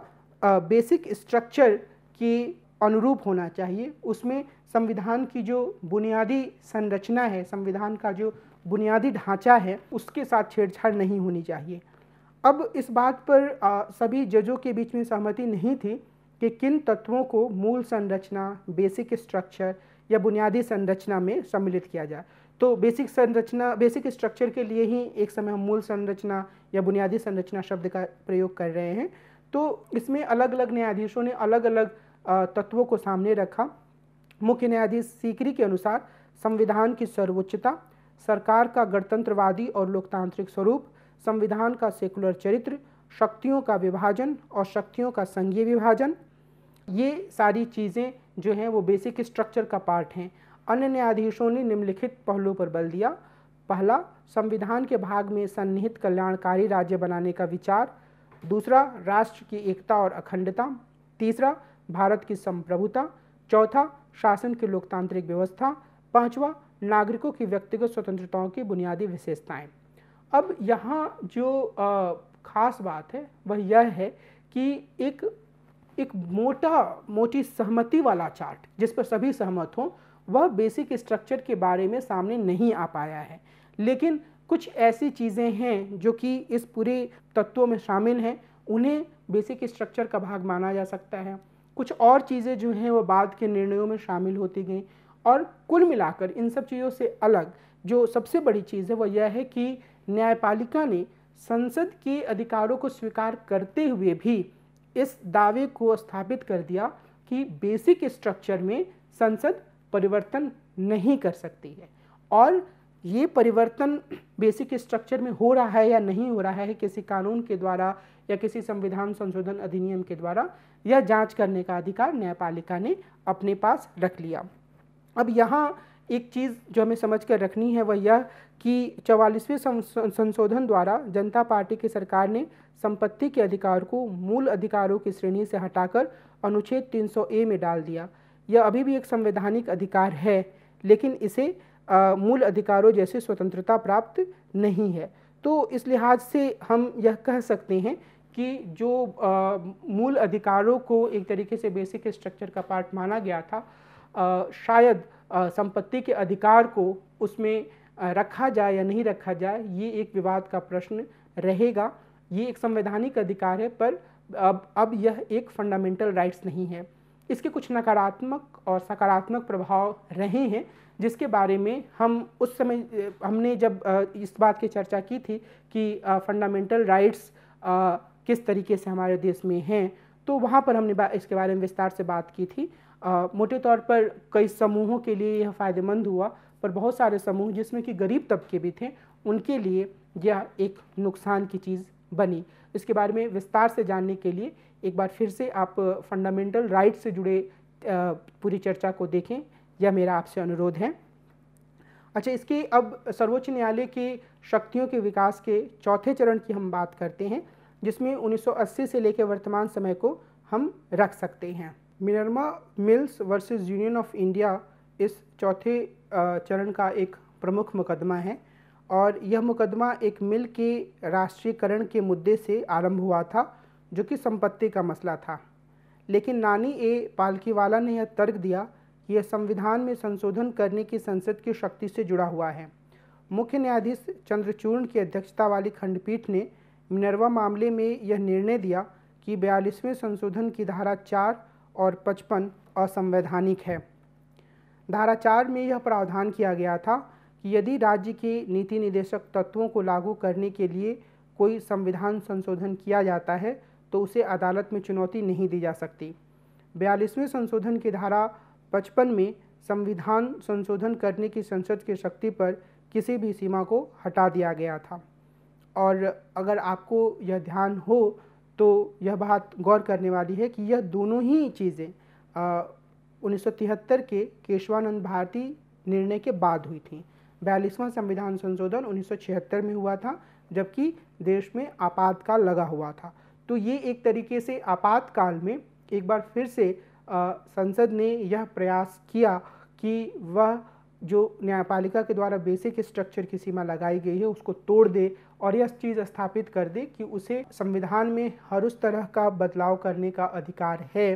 बेसिक स्ट्रक्चर की अनुरूप होना चाहिए उसमें संविधान की जो बुनियादी संरचना है संविधान का जो बुनियादी ढांचा है उसके साथ छेड़छाड़ नहीं होनी चाहिए अब इस बात पर आ, सभी जजों के बीच में सहमति नहीं थी कि किन तत्वों को मूल संरचना बेसिक स्ट्रक्चर या बुनियादी संरचना में सम्मिलित किया जाए तो बेसिक संरचना बेसिक स्ट्रक्चर के लिए ही एक समय हम मूल संरचना या बुनियादी संरचना शब्द का प्रयोग कर रहे हैं तो इसमें अलग अलग न्यायाधीशों ने अलग अलग तत्वों को सामने रखा मुख्य न्यायाधीश सीकरी के अनुसार संविधान की सर्वोच्चता सरकार का गणतंत्रवादी और लोकतांत्रिक स्वरूप संविधान का सेकुलर चरित्र शक्तियों का विभाजन और शक्तियों का संघीय विभाजन ये सारी चीज़ें जो हैं वो बेसिक स्ट्रक्चर का पार्ट हैं अन्य न्यायाधीशों ने निम्नलिखित पहलुओं पर बल दिया पहला संविधान के भाग में सन्निहित कल्याणकारी राज्य बनाने का विचार दूसरा राष्ट्र की एकता और अखंडता तीसरा भारत की संप्रभुता चौथा शासन की लोकतांत्रिक व्यवस्था पांचवा नागरिकों की व्यक्तिगत स्वतंत्रताओं की बुनियादी विशेषताएं अब यहाँ जो ख़ास बात है वह यह है कि एक एक मोटा मोटी सहमति वाला चार्ट जिस पर सभी सहमत हों वह बेसिक स्ट्रक्चर के बारे में सामने नहीं आ पाया है लेकिन कुछ ऐसी चीज़ें हैं जो कि इस पूरे तत्वों में शामिल हैं उन्हें बेसिक स्ट्रक्चर का भाग माना जा सकता है कुछ और चीज़ें जो हैं वो बाद के निर्णयों में शामिल होती गई और कुल मिलाकर इन सब चीज़ों से अलग जो सबसे बड़ी चीज़ है वह यह है कि न्यायपालिका ने संसद के अधिकारों को स्वीकार करते हुए भी इस दावे को स्थापित कर दिया कि बेसिक स्ट्रक्चर में संसद परिवर्तन नहीं कर सकती है और ये परिवर्तन बेसिक स्ट्रक्चर में हो रहा है या नहीं हो रहा है किसी कानून के द्वारा या किसी संविधान संशोधन अधिनियम के द्वारा यह जांच करने का अधिकार न्यायपालिका ने अपने पास रख लिया अब यहाँ एक चीज़ जो हमें समझ कर रखनी है वह यह कि चवालीसवें संशोधन द्वारा जनता पार्टी की सरकार ने संपत्ति के अधिकार को मूल अधिकारों की श्रेणी से हटाकर अनुच्छेद 300 ए में डाल दिया यह अभी भी एक संवैधानिक अधिकार है लेकिन इसे आ, मूल अधिकारों जैसे स्वतंत्रता प्राप्त नहीं है तो इस लिहाज से हम यह कह सकते हैं कि जो आ, मूल अधिकारों को एक तरीके से बेसिक स्ट्रक्चर का पार्ट माना गया था आ, शायद संपत्ति के अधिकार को उसमें रखा जाए या नहीं रखा जाए ये एक विवाद का प्रश्न रहेगा ये एक संवैधानिक अधिकार है पर अब अब यह एक फंडामेंटल राइट्स नहीं है इसके कुछ नकारात्मक और सकारात्मक प्रभाव रहे हैं जिसके बारे में हम उस समय हमने जब इस बात की चर्चा की थी कि फंडामेंटल राइट्स किस तरीके से हमारे देश में हैं तो वहाँ पर हमने इसके बारे में विस्तार से बात की थी आ, मोटे तौर पर कई समूहों के लिए यह फ़ायदेमंद हुआ पर बहुत सारे समूह जिसमें कि गरीब तबके भी थे उनके लिए यह एक नुकसान की चीज़ बनी इसके बारे में विस्तार से जानने के लिए एक बार फिर से आप फंडामेंटल राइट से जुड़े पूरी चर्चा को देखें यह मेरा आपसे अनुरोध है अच्छा इसके अब सर्वोच्च न्यायालय की शक्तियों के विकास के चौथे चरण की हम बात करते हैं जिसमें 1980 से लेकर वर्तमान समय को हम रख सकते हैं Minerva mills versus union of India इस चौथे चरण का एक प्रमुख मुकदमा है और यह मुकदमा एक मिल के राष्ट्रीयकरण के मुद्दे से आरंभ हुआ था जो कि संपत्ति का मसला था लेकिन नानी ए पालकीवाला ने यह तर्क दिया कि यह संविधान में संशोधन करने की संसद की शक्ति से जुड़ा हुआ है मुख्य न्यायाधीश चंद्रचूर्ण की अध्यक्षता वाली खंडपीठ ने मिनरवा मामले में यह निर्णय दिया कि बयालीसवें संशोधन की धारा चार और पचपन असंवैधानिक है धारा चार में यह प्रावधान किया गया था कि यदि राज्य के नीति निदेशक तत्वों को लागू करने के लिए कोई संविधान संशोधन किया जाता है तो उसे अदालत में चुनौती नहीं दी जा सकती बयालीसवें संशोधन की धारा पचपन में संविधान संशोधन करने की संसद की शक्ति पर किसी भी सीमा को हटा दिया गया था और अगर आपको यह ध्यान हो तो यह बात गौर करने वाली है कि यह दोनों ही चीज़ें उन्नीस के केशवानंद भारती निर्णय के बाद हुई थी बयालीसवां संविधान संशोधन 1976 में हुआ था जबकि देश में आपातकाल लगा हुआ था तो ये एक तरीके से आपातकाल में एक बार फिर से आ, संसद ने यह प्रयास किया कि वह जो न्यायपालिका के द्वारा बेसिक स्ट्रक्चर की सीमा लगाई गई है उसको तोड़ दे और यह चीज़ स्थापित कर दे कि उसे संविधान में हर उस तरह का बदलाव करने का अधिकार है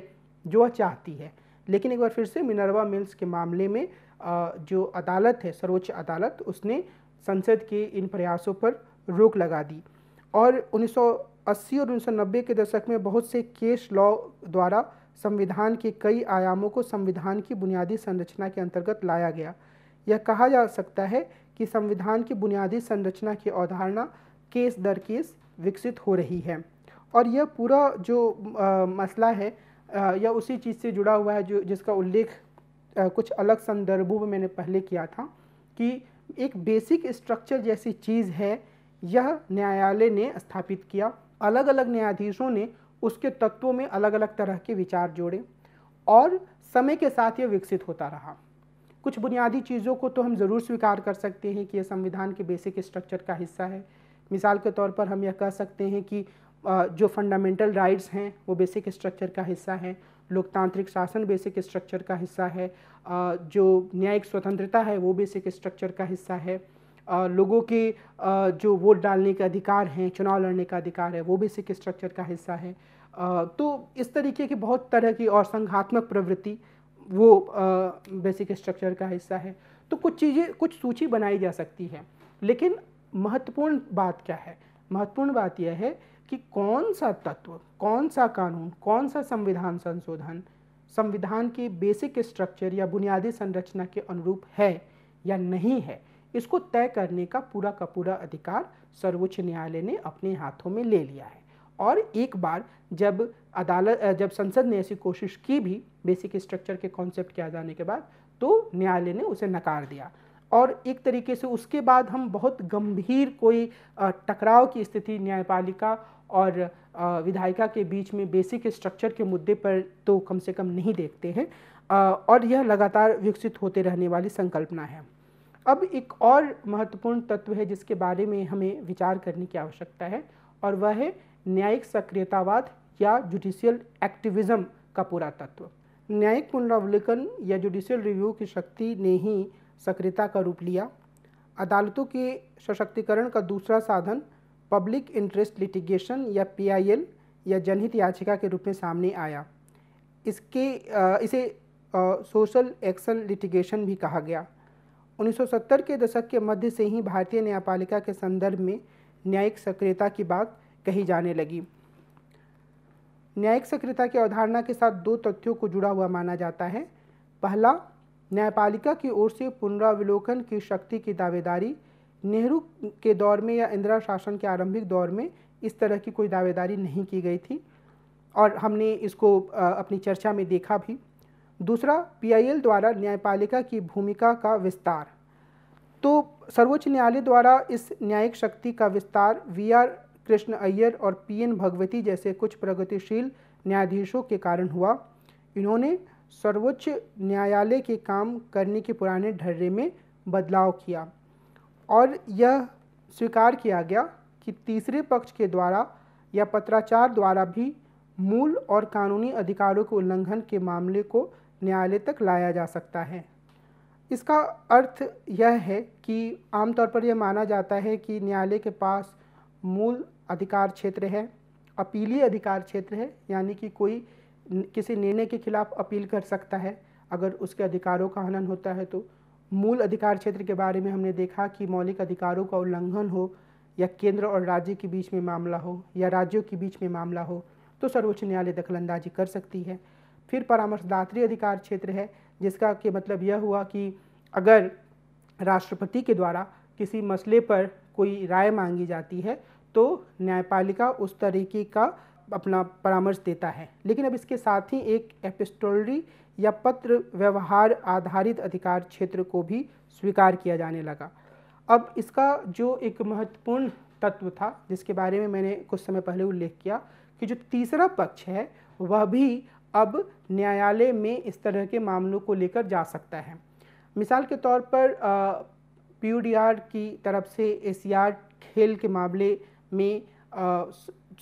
जो वह चाहती है लेकिन एक बार फिर से मिनरवा मिल्स के मामले में जो अदालत है सर्वोच्च अदालत उसने संसद के इन प्रयासों पर रोक लगा दी और उन्नीस अस्सी और उन्नीस के दशक में बहुत से केस लॉ द्वारा संविधान के कई आयामों को संविधान की बुनियादी संरचना के अंतर्गत लाया गया यह कहा जा सकता है कि संविधान की बुनियादी संरचना की अवधारणा केस दर केस विकसित हो रही है और यह पूरा जो आ, मसला है आ, यह उसी चीज़ से जुड़ा हुआ है जो जिसका उल्लेख कुछ अलग संदर्भों में मैंने पहले किया था कि एक बेसिक स्ट्रक्चर जैसी चीज़ है यह न्यायालय ने स्थापित किया अलग अलग न्यायाधीशों ने उसके तत्वों में अलग अलग तरह के विचार जोड़े और समय के साथ ये विकसित होता रहा कुछ बुनियादी चीज़ों को तो हम ज़रूर स्वीकार कर सकते हैं कि यह संविधान के बेसिक स्ट्रक्चर का हिस्सा है मिसाल के तौर पर हम यह कह सकते हैं कि जो फंडामेंटल राइट्स हैं वो बेसिक स्ट्रक्चर का हिस्सा है लोकतांत्रिक शासन बेसिक स्ट्रक्चर का हिस्सा है जो न्यायिक स्वतंत्रता है वो बेसिक स्ट्रक्चर का हिस्सा है लोगों के जो वोट डालने का अधिकार हैं चुनाव लड़ने का अधिकार है वो भी सिख स्ट्रक्चर का हिस्सा है तो इस तरीके की बहुत तरह की और संघात्मक प्रवृत्ति वो बेसिक स्ट्रक्चर का हिस्सा है तो कुछ चीज़ें कुछ सूची बनाई जा सकती है लेकिन महत्वपूर्ण बात क्या है महत्वपूर्ण बात यह है कि कौन सा तत्व कौन सा कानून कौन सा संविधान संशोधन संविधान के बेसिक स्ट्रक्चर या बुनियादी संरचना के अनुरूप है या नहीं है इसको तय करने का पूरा का पूरा अधिकार सर्वोच्च न्यायालय ने अपने हाथों में ले लिया है और एक बार जब अदालत जब संसद ने ऐसी कोशिश की भी बेसिक स्ट्रक्चर के कॉन्सेप्ट के आ जाने के बाद तो न्यायालय ने उसे नकार दिया और एक तरीके से उसके बाद हम बहुत गंभीर कोई टकराव की स्थिति न्यायपालिका और विधायिका के बीच में बेसिक स्ट्रक्चर के मुद्दे पर तो कम से कम नहीं देखते हैं और यह लगातार विकसित होते रहने वाली संकल्पना है अब एक और महत्वपूर्ण तत्व है जिसके बारे में हमें विचार करने की आवश्यकता है और वह है न्यायिक सक्रियतावाद या जुडिशियल एक्टिविज़म का पूरा तत्व न्यायिक पुनरावलोकन या जुडिशियल रिव्यू की शक्ति ने ही सक्रियता का रूप लिया अदालतों के सशक्तिकरण का दूसरा साधन पब्लिक इंटरेस्ट लिटिगेशन या पीआईएल या जनहित याचिका के रूप में सामने आया इसके इसे सोशल एक्शन लिटिगेशन भी कहा गया 1970 के दशक के मध्य से ही भारतीय न्यायपालिका के संदर्भ में न्यायिक सक्रियता की बात कही जाने लगी न्यायिक सक्रियता की अवधारणा के साथ दो तथ्यों को जुड़ा हुआ माना जाता है पहला न्यायपालिका की ओर से पुनरावलोकन की शक्ति की दावेदारी नेहरू के दौर में या इंदिरा शासन के आरंभिक दौर में इस तरह की कोई दावेदारी नहीं की गई थी और हमने इसको अपनी चर्चा में देखा भी दूसरा पीआईएल द्वारा न्यायपालिका की भूमिका का विस्तार तो सर्वोच्च न्यायालय द्वारा इस न्यायिक शक्ति का विस्तार वी आर कृष्ण अय्यर और पी एन भगवती जैसे कुछ प्रगतिशील न्यायाधीशों के कारण हुआ इन्होंने सर्वोच्च न्यायालय के काम करने के पुराने ढर्रे में बदलाव किया और यह स्वीकार किया गया कि तीसरे पक्ष के द्वारा या पत्राचार द्वारा भी मूल और कानूनी अधिकारों के उल्लंघन के मामले को न्यायालय तक लाया जा सकता है इसका अर्थ यह है कि आमतौर पर यह माना जाता है कि न्यायालय के पास मूल अधिकार क्षेत्र है अपीलीय अधिकार क्षेत्र है यानी कि कोई किसी निर्णय के खिलाफ अपील कर सकता है अगर उसके अधिकारों का हनन होता है तो मूल अधिकार क्षेत्र के बारे में हमने देखा कि मौलिक अधिकारों का उल्लंघन हो या केंद्र और राज्य के बीच में मामला हो या राज्यों के बीच में मामला हो तो सर्वोच्च न्यायालय दखलंदाजी कर सकती है फिर परामर्शदात्री अधिकार क्षेत्र है जिसका कि मतलब यह हुआ कि अगर राष्ट्रपति के द्वारा किसी मसले पर कोई राय मांगी जाती है तो न्यायपालिका उस तरीके का अपना परामर्श देता है लेकिन अब इसके साथ ही एक एपिस्टोलरी या पत्र व्यवहार आधारित अधिकार क्षेत्र को भी स्वीकार किया जाने लगा अब इसका जो एक महत्वपूर्ण तत्व था जिसके बारे में मैंने कुछ समय पहले उल्लेख किया कि जो तीसरा पक्ष है वह भी अब न्यायालय में इस तरह के मामलों को लेकर जा सकता है मिसाल के तौर पर पी की तरफ से एस खेल के मामले में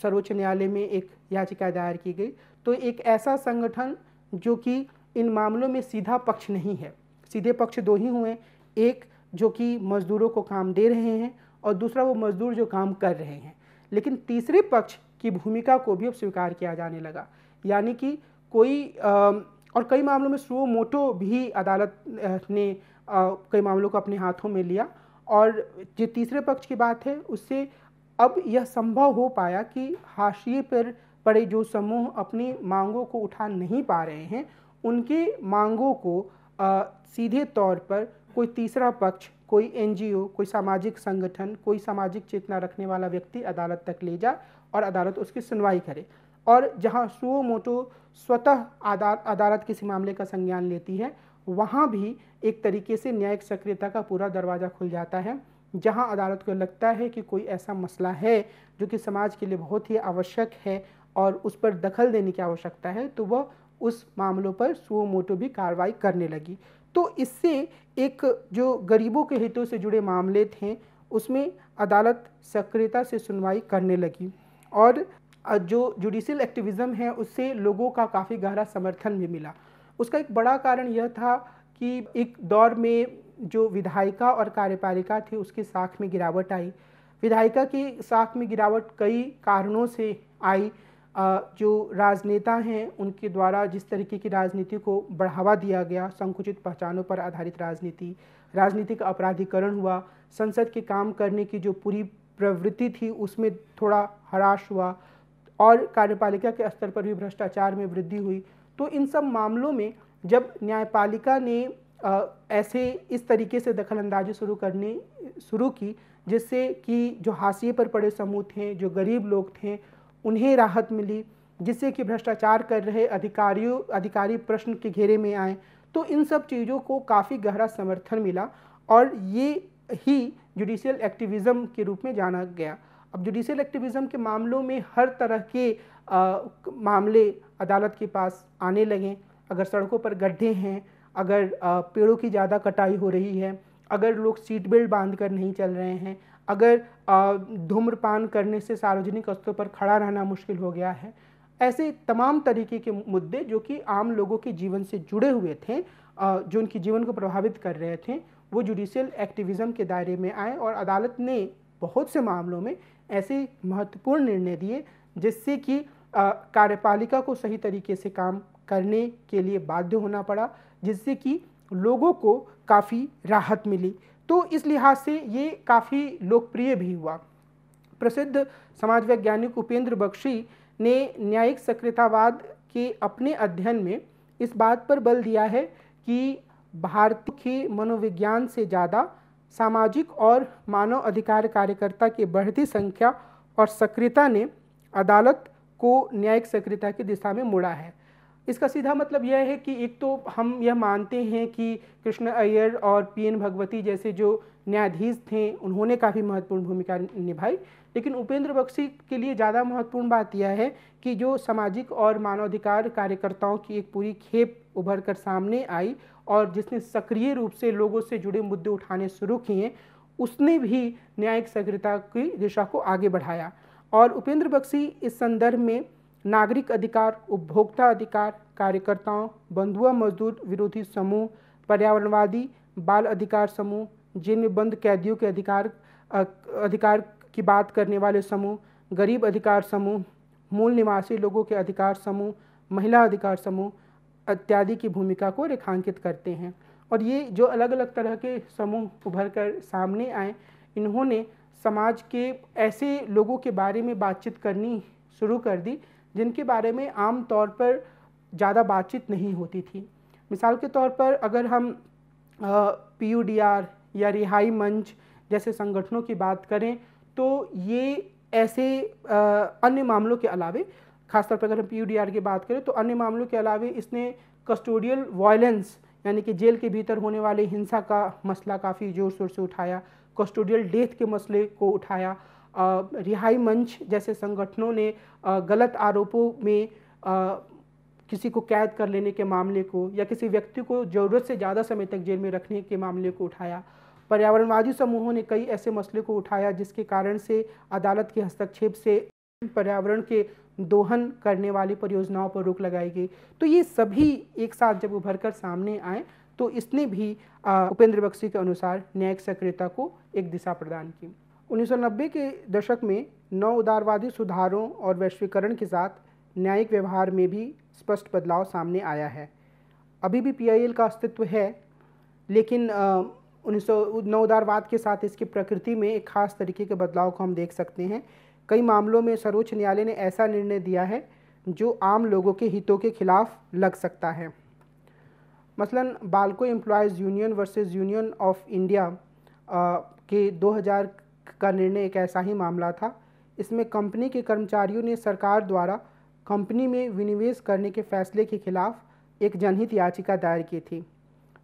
सर्वोच्च न्यायालय में एक याचिका दायर की गई तो एक ऐसा संगठन जो कि इन मामलों में सीधा पक्ष नहीं है सीधे पक्ष दो ही हुए एक जो कि मजदूरों को काम दे रहे हैं और दूसरा वो मजदूर जो काम कर रहे हैं लेकिन तीसरे पक्ष की भूमिका को भी अब स्वीकार किया जाने लगा यानी कि कोई और कई मामलों में सुओ मोटो भी अदालत ने कई मामलों को अपने हाथों में लिया और जो तीसरे पक्ष की बात है उससे अब यह संभव हो पाया कि हाशिए पर पड़े जो समूह अपनी मांगों को उठा नहीं पा रहे हैं उनके मांगों को आ, सीधे तौर पर कोई तीसरा पक्ष कोई एनजीओ कोई सामाजिक संगठन कोई सामाजिक चेतना रखने वाला व्यक्ति अदालत तक ले जाए और अदालत उसकी सुनवाई करे और जहाँ सुओ मोटो स्वतः अदालत किसी मामले का संज्ञान लेती है वहाँ भी एक तरीके से न्यायिक सक्रियता का पूरा दरवाज़ा खुल जाता है जहाँ अदालत को लगता है कि कोई ऐसा मसला है जो कि समाज के लिए बहुत ही आवश्यक है और उस पर दखल देने की आवश्यकता है तो वह उस मामलों पर सुओ मोटो भी कार्रवाई करने लगी तो इससे एक जो गरीबों के हितों से जुड़े मामले थे उसमें अदालत सक्रियता से सुनवाई करने लगी और जो जुडिशल एक्टिविज़म है उससे लोगों का काफ़ी गहरा समर्थन भी मिला उसका एक बड़ा कारण यह था कि एक दौर में जो विधायिका और कार्यपालिका थी उसकी साख में गिरावट आई विधायिका की साख में गिरावट कई कारणों से आई जो राजनेता हैं उनके द्वारा जिस तरीके की राजनीति को बढ़ावा दिया गया संकुचित पहचानों पर आधारित राजनीति राजनीति का अपराधीकरण हुआ संसद के काम करने की जो पूरी प्रवृत्ति थी उसमें थोड़ा हराश हुआ और कार्यपालिका के स्तर पर भी भ्रष्टाचार में वृद्धि हुई तो इन सब मामलों में जब न्यायपालिका ने आ, ऐसे इस तरीके से दखलंदाजी शुरू करने शुरू की जिससे कि जो हाशिए पर पड़े समूह थे जो गरीब लोग थे उन्हें राहत मिली जिससे कि भ्रष्टाचार कर रहे अधिकारियों अधिकारी प्रश्न के घेरे में आए तो इन सब चीज़ों को काफ़ी गहरा समर्थन मिला और ये ही जुडिशियल एक्टिविज़म के रूप में जाना गया अब जुडिशियल एक्टिविज़म के मामलों में हर तरह के आ, मामले अदालत के पास आने लगें अगर सड़कों पर गड्ढे हैं अगर आ, पेड़ों की ज़्यादा कटाई हो रही है अगर लोग सीट बेल्ट बांध कर नहीं चल रहे हैं अगर धूम्रपान करने से सार्वजनिक स्तरों पर खड़ा रहना मुश्किल हो गया है ऐसे तमाम तरीके के मुद्दे जो कि आम लोगों के जीवन से जुड़े हुए थे जो उनके जीवन को प्रभावित कर रहे थे वो जुडिशियल एक्टिविज़म के दायरे में आए और अदालत ने बहुत से मामलों में ऐसे महत्वपूर्ण निर्णय दिए जिससे कि कार्यपालिका को सही तरीके से काम करने के लिए बाध्य होना पड़ा जिससे कि लोगों को काफ़ी राहत मिली तो इस लिहाज से ये काफ़ी लोकप्रिय भी हुआ प्रसिद्ध समाज वैज्ञानिक उपेंद्र बख्शी ने न्यायिक सक्रियतावाद के अपने अध्ययन में इस बात पर बल दिया है कि भारत के मनोविज्ञान से ज़्यादा सामाजिक और मानव अधिकार कार्यकर्ता की बढ़ती संख्या और सक्रियता ने अदालत को न्यायिक सक्रियता की दिशा में मुड़ा है इसका सीधा मतलब यह है कि एक तो हम यह मानते हैं कि कृष्ण अय्यर और पी एन भगवती जैसे जो न्यायाधीश थे उन्होंने काफ़ी महत्वपूर्ण भूमिका निभाई लेकिन उपेंद्र बख्शी के लिए ज़्यादा महत्वपूर्ण बात यह है कि जो सामाजिक और मानवाधिकार कार्यकर्ताओं की एक पूरी खेप उभर कर सामने आई और जिसने सक्रिय रूप से लोगों से जुड़े मुद्दे उठाने शुरू किए उसने भी न्यायिक सक्रियता की दिशा को आगे बढ़ाया और उपेंद्र बख्शी इस संदर्भ में नागरिक अधिकार उपभोक्ता अधिकार कार्यकर्ताओं बंधुआ मजदूर विरोधी समूह पर्यावरणवादी बाल अधिकार समूह जेल में बंद कैदियों के अधिकार अधिकार की बात करने वाले समूह गरीब अधिकार समूह मूल निवासी लोगों के अधिकार समूह महिला अधिकार समूह इत्यादि की भूमिका को रेखांकित करते हैं और ये जो अलग अलग तरह के समूह उभर कर सामने आए इन्होंने समाज के ऐसे लोगों के बारे में बातचीत करनी शुरू कर दी जिनके बारे में आम तौर पर ज़्यादा बातचीत नहीं होती थी मिसाल के तौर पर अगर हम पी या रिहाई मंच जैसे संगठनों की बात करें तो ये ऐसे अन्य मामलों के अलावे खासतौर पर अगर हम पी की बात करें तो अन्य मामलों के अलावे इसने कस्टोडियल वायलेंस यानी कि जेल के भीतर होने वाले हिंसा का मसला काफ़ी ज़ोर शोर से उठाया कस्टोडियल डेथ के मसले को उठाया रिहाई मंच जैसे संगठनों ने गलत आरोपों में किसी को कैद कर लेने के मामले को या किसी व्यक्ति को ज़रूरत से ज़्यादा समय तक जेल में रखने के मामले को उठाया पर्यावरणवादी समूहों ने कई ऐसे मसले को उठाया जिसके कारण से अदालत के हस्तक्षेप से पर्यावरण के दोहन करने वाली परियोजनाओं पर रोक लगाई गई तो ये सभी एक साथ जब उभर कर सामने आए तो इसने भी उपेंद्र बख्शी के अनुसार न्यायिक सक्रियता को एक दिशा प्रदान की 1990 के दशक में नौ उदारवादी सुधारों और वैश्वीकरण के साथ न्यायिक व्यवहार में भी स्पष्ट बदलाव सामने आया है अभी भी पी का अस्तित्व है लेकिन उन्नीस नौ उदारवाद के साथ इसकी प्रकृति में एक खास तरीके के बदलाव को हम देख सकते हैं कई मामलों में सर्वोच्च न्यायालय ने ऐसा निर्णय दिया है जो आम लोगों के हितों के खिलाफ लग सकता है मसलन BALCO employees union versus union of India के 2000 का निर्णय एक ऐसा ही मामला था इसमें कंपनी के कर्मचारियों ने सरकार द्वारा कंपनी में विनिवेश करने के फैसले के खिलाफ एक जनहित याचिका दायर की थी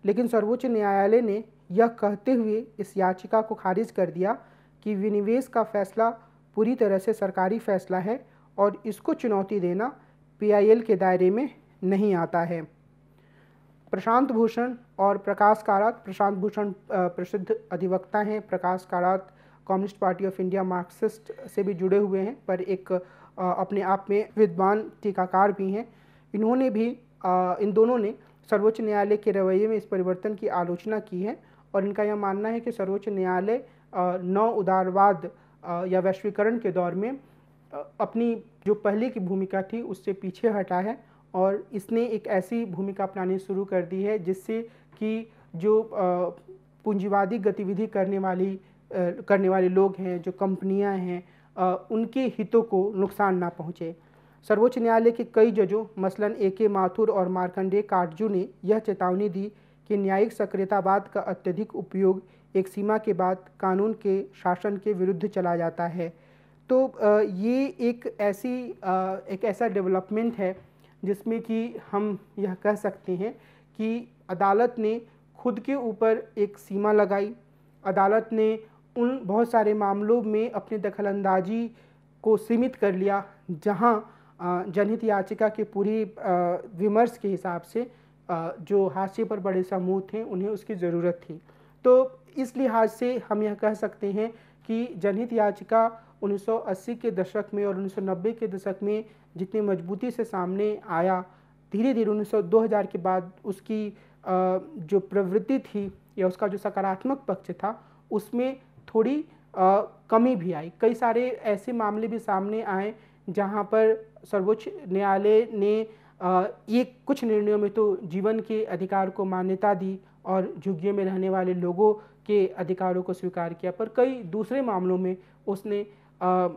लेकिन सर्वोच्च न्यायालय ने यह कहते हुए इस याचिका को खारिज कर दिया कि विनिवेश का फैसला पूरी तरह से सरकारी फैसला है और इसको चुनौती देना पीआईएल के दायरे में नहीं आता है प्रशांत भूषण और प्रकाश कारात प्रशांत भूषण प्रसिद्ध अधिवक्ता हैं Prakash Karat communist party of India Marxist से भी जुड़े हुए हैं पर एक अपने आप में विद्वान टीकाकार भी हैं इन्होंने भी इन दोनों ने सर्वोच्च न्यायालय के रवैये में इस परिवर्तन की आलोचना की है और इनका यह मानना है कि सर्वोच्च न्यायालय नौ उदारवाद या वैश्वीकरण के दौर में अपनी जो पहले की भूमिका थी उससे पीछे हटा है और इसने एक ऐसी भूमिका अपनानी शुरू कर दी है जिससे कि जो पूंजीवादी गतिविधि करने वाली करने वाले लोग हैं जो कंपनियां हैं उनके हितों को नुकसान ना पहुंचे सर्वोच्च न्यायालय के कई जजों मसलन ए के माथुर और मार्कंडेय काटजू ने यह चेतावनी दी कि न्यायिक सक्रियतावाद का अत्यधिक उपयोग एक सीमा के बाद कानून के शासन के विरुद्ध चला जाता है तो ये एक ऐसी एक ऐसा डेवलपमेंट है जिसमें कि हम यह कह सकते हैं कि अदालत ने खुद के ऊपर एक सीमा लगाई अदालत ने उन बहुत सारे मामलों में अपनी दखलंदाजी को सीमित कर लिया जहां जनहित याचिका के पूरी विमर्श के हिसाब से जो हाशिए पर बड़े समूह थे उन्हें उसकी ज़रूरत थी तो इस लिहाज से हम यह कह सकते हैं कि जनहित याचिका 1980 के दशक में और 1990 के दशक में जितनी मजबूती से सामने आया धीरे धीरे उन्नीस सौ के बाद उसकी जो प्रवृत्ति थी या उसका जो सकारात्मक पक्ष था उसमें थोड़ी आ, कमी भी आई कई सारे ऐसे मामले भी सामने आए जहाँ पर सर्वोच्च न्यायालय ने आ, ये कुछ निर्णयों में तो जीवन के अधिकार को मान्यता दी और झुग्गियों में रहने वाले लोगों के अधिकारों को स्वीकार किया पर कई दूसरे मामलों में उसने आ,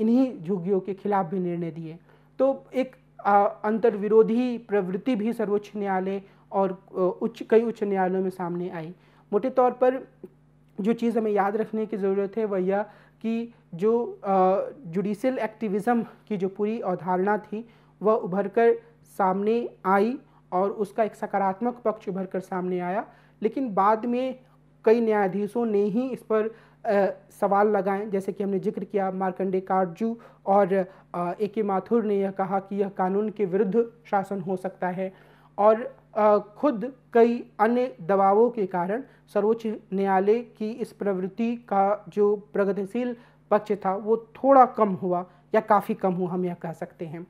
इन्हीं झुग्गियों के खिलाफ भी निर्णय दिए तो एक अंतर्विरोधी प्रवृत्ति भी सर्वोच्च न्यायालय और उच्च कई उच्च न्यायालयों में सामने आई मोटे तौर पर जो चीज़ हमें याद रखने की ज़रूरत है वह यह कि जो जुडिशल एक्टिविज़म की जो पूरी अवधारणा थी वह उभर कर सामने आई और उसका एक सकारात्मक पक्ष उभर कर सामने आया लेकिन बाद में कई न्यायाधीशों ने ही इस पर आ, सवाल लगाए जैसे कि हमने जिक्र किया मार्कंडे कार्जू और ए के माथुर ने यह कहा कि यह कानून के विरुद्ध शासन हो सकता है और खुद कई अन्य दबावों के कारण सर्वोच्च न्यायालय की इस प्रवृत्ति का जो प्रगतिशील पक्ष था वो थोड़ा कम हुआ या काफ़ी कम हुआ हम यह कह सकते हैं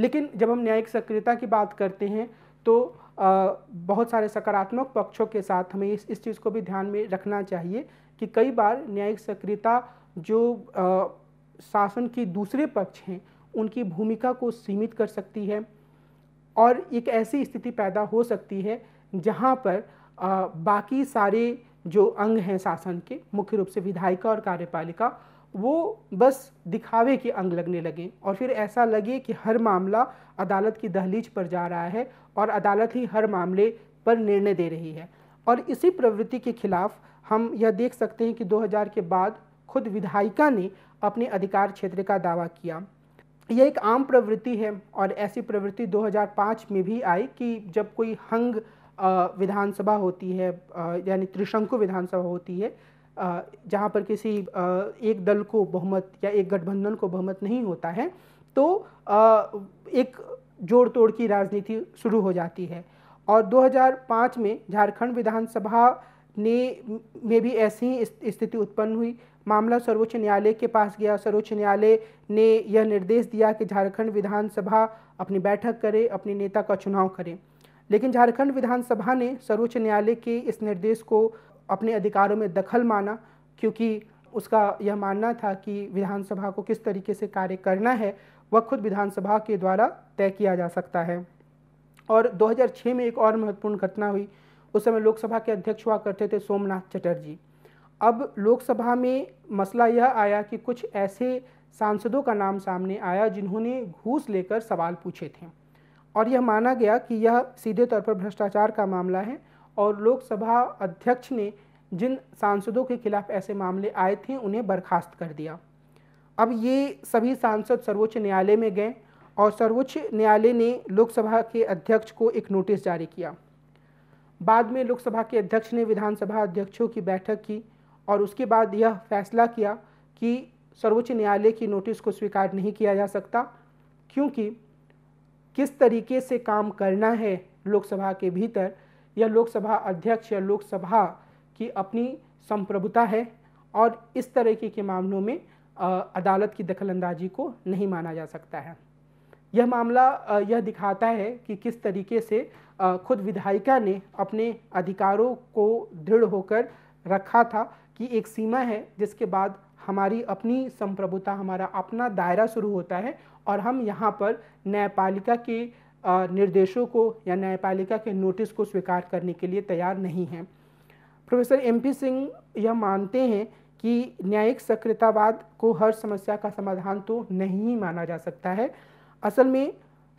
लेकिन जब हम न्यायिक सक्रियता की बात करते हैं तो आ, बहुत सारे सकारात्मक पक्षों के साथ हमें इस इस चीज़ को भी ध्यान में रखना चाहिए कि कई बार न्यायिक सक्रियता जो आ, शासन के दूसरे पक्ष हैं उनकी भूमिका को सीमित कर सकती है और एक ऐसी स्थिति पैदा हो सकती है जहाँ पर आ, बाकी सारे जो अंग हैं शासन के मुख्य रूप से विधायिका और कार्यपालिका वो बस दिखावे के अंग लगने लगे और फिर ऐसा लगे कि हर मामला अदालत की दहलीज पर जा रहा है और अदालत ही हर मामले पर निर्णय दे रही है और इसी प्रवृत्ति के खिलाफ हम यह देख सकते हैं कि 2000 के बाद खुद विधायिका ने अपने अधिकार क्षेत्र का दावा किया यह एक आम प्रवृत्ति है और ऐसी प्रवृत्ति 2005 में भी आई कि जब कोई हंग विधानसभा होती है यानी त्रिशंकु विधानसभा होती है जहाँ पर किसी एक दल को बहुमत या एक गठबंधन को बहुमत नहीं होता है तो एक जोड़ तोड़ की राजनीति शुरू हो जाती है और 2005 में झारखंड विधानसभा ने में भी ऐसी ही स्थिति उत्पन्न हुई मामला सर्वोच्च न्यायालय के पास गया सर्वोच्च न्यायालय ने यह निर्देश दिया कि झारखंड विधानसभा अपनी बैठक करे अपने नेता का चुनाव करे लेकिन झारखंड विधानसभा ने सर्वोच्च न्यायालय के इस निर्देश को अपने अधिकारों में दखल माना क्योंकि उसका यह मानना था कि विधानसभा को किस तरीके से कार्य करना है वह खुद विधानसभा के द्वारा तय किया जा सकता है और 2006 में एक और महत्वपूर्ण घटना हुई उस समय लोकसभा के अध्यक्ष हुआ करते थे सोमनाथ चटर्जी अब लोकसभा में मसला यह आया कि कुछ ऐसे सांसदों का नाम सामने आया जिन्होंने घूस लेकर सवाल पूछे थे और यह माना गया कि यह सीधे तौर पर भ्रष्टाचार का मामला है और लोकसभा अध्यक्ष ने जिन सांसदों के खिलाफ ऐसे मामले आए थे उन्हें बर्खास्त कर दिया अब ये सभी सांसद सर्वोच्च न्यायालय में गए और सर्वोच्च न्यायालय ने लोकसभा के अध्यक्ष को एक नोटिस जारी किया बाद में लोकसभा के अध्यक्ष ने विधानसभा अध्यक्षों की बैठक की और उसके बाद यह फैसला किया कि सर्वोच्च न्यायालय की नोटिस को स्वीकार नहीं किया जा सकता क्योंकि किस तरीके से काम करना है लोकसभा के भीतर यह लोकसभा अध्यक्ष या लोकसभा की अपनी संप्रभुता है और इस तरीके के मामलों में अदालत की दखलंदाजी को नहीं माना जा सकता है यह मामला यह दिखाता है कि किस तरीके से खुद विधायिका ने अपने अधिकारों को दृढ़ होकर रखा था कि एक सीमा है जिसके बाद हमारी अपनी संप्रभुता हमारा अपना दायरा शुरू होता है और हम यहाँ पर न्यायपालिका के निर्देशों को या न्यायपालिका के नोटिस को स्वीकार करने के लिए तैयार नहीं हैं प्रोफेसर एम पी सिंह यह मानते हैं कि न्यायिक सक्रियतावाद को हर समस्या का समाधान तो नहीं ही माना जा सकता है असल में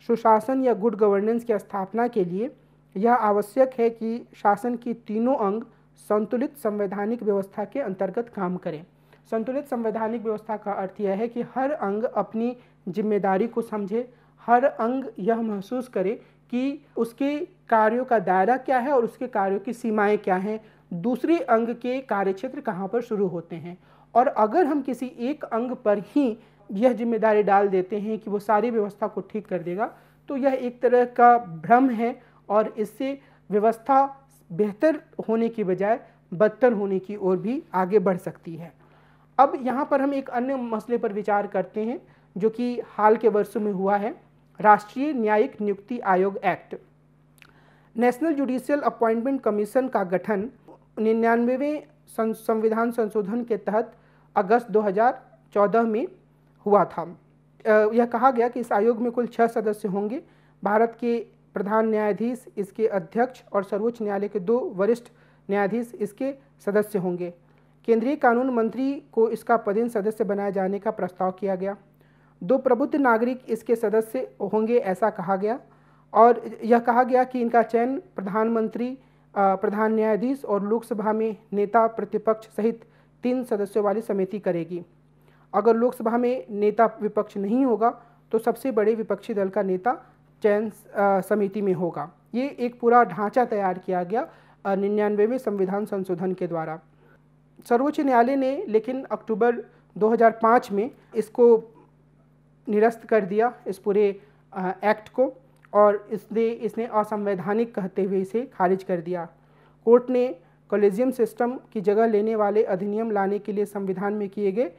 सुशासन या गुड गवर्नेंस की स्थापना के लिए यह आवश्यक है कि शासन की तीनों अंग संतुलित संवैधानिक व्यवस्था के अंतर्गत काम करें संतुलित संवैधानिक व्यवस्था का अर्थ यह है कि हर अंग अपनी जिम्मेदारी को समझे हर अंग यह महसूस करे कि उसके कार्यों का दायरा क्या है और उसके कार्यों की सीमाएं क्या हैं दूसरे अंग के कार्यक्षेत्र कहाँ पर शुरू होते हैं और अगर हम किसी एक अंग पर ही यह जिम्मेदारी डाल देते हैं कि वो सारी व्यवस्था को ठीक कर देगा तो यह एक तरह का भ्रम है और इससे व्यवस्था बेहतर होने की बजाय बदतर होने की ओर भी आगे बढ़ सकती है अब यहाँ पर हम एक अन्य मसले पर विचार करते हैं जो कि हाल के वर्षों में हुआ है राष्ट्रीय न्यायिक नियुक्ति आयोग act national judicial appointment commission का गठन निन्यानवेवें संविधान संशोधन के तहत अगस्त 2014 में हुआ था यह कहा गया कि इस आयोग में कुल छः सदस्य होंगे भारत के प्रधान न्यायाधीश इसके अध्यक्ष और सर्वोच्च न्यायालय के दो वरिष्ठ न्यायाधीश इसके सदस्य होंगे केंद्रीय कानून मंत्री को इसका पदेन सदस्य बनाए जाने का प्रस्ताव किया गया दो प्रबुद्ध नागरिक इसके सदस्य होंगे ऐसा कहा गया और यह कहा गया कि इनका चयन प्रधानमंत्री प्रधान न्यायाधीश और लोकसभा में नेता प्रतिपक्ष सहित तीन सदस्यों वाली समिति करेगी अगर लोकसभा में नेता विपक्ष नहीं होगा तो सबसे बड़े विपक्षी दल का नेता चयन समिति में होगा ये एक पूरा ढांचा तैयार किया गया निन्यानवेवें संविधान संशोधन के द्वारा सर्वोच्च न्यायालय ने लेकिन अक्टूबर 2005 में इसको निरस्त कर दिया इस पूरे एक्ट को और इसने इसने असंवैधानिक कहते हुए इसे खारिज कर दिया कोर्ट ने कॉलेजियम सिस्टम की जगह लेने वाले अधिनियम लाने के लिए संविधान में किए गए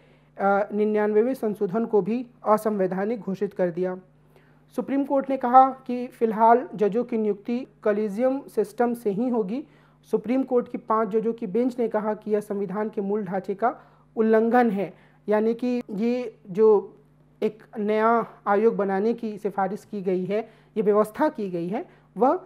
निन्यानवेवें संशोधन को भी असंवैधानिक घोषित कर दिया सुप्रीम कोर्ट ने कहा कि फिलहाल जजों की नियुक्ति कलिजियम सिस्टम से ही होगी सुप्रीम कोर्ट की पांच जजों की बेंच ने कहा कि यह संविधान के मूल ढांचे का उल्लंघन है यानी कि ये जो एक नया आयोग बनाने की सिफारिश की गई है ये व्यवस्था की गई है वह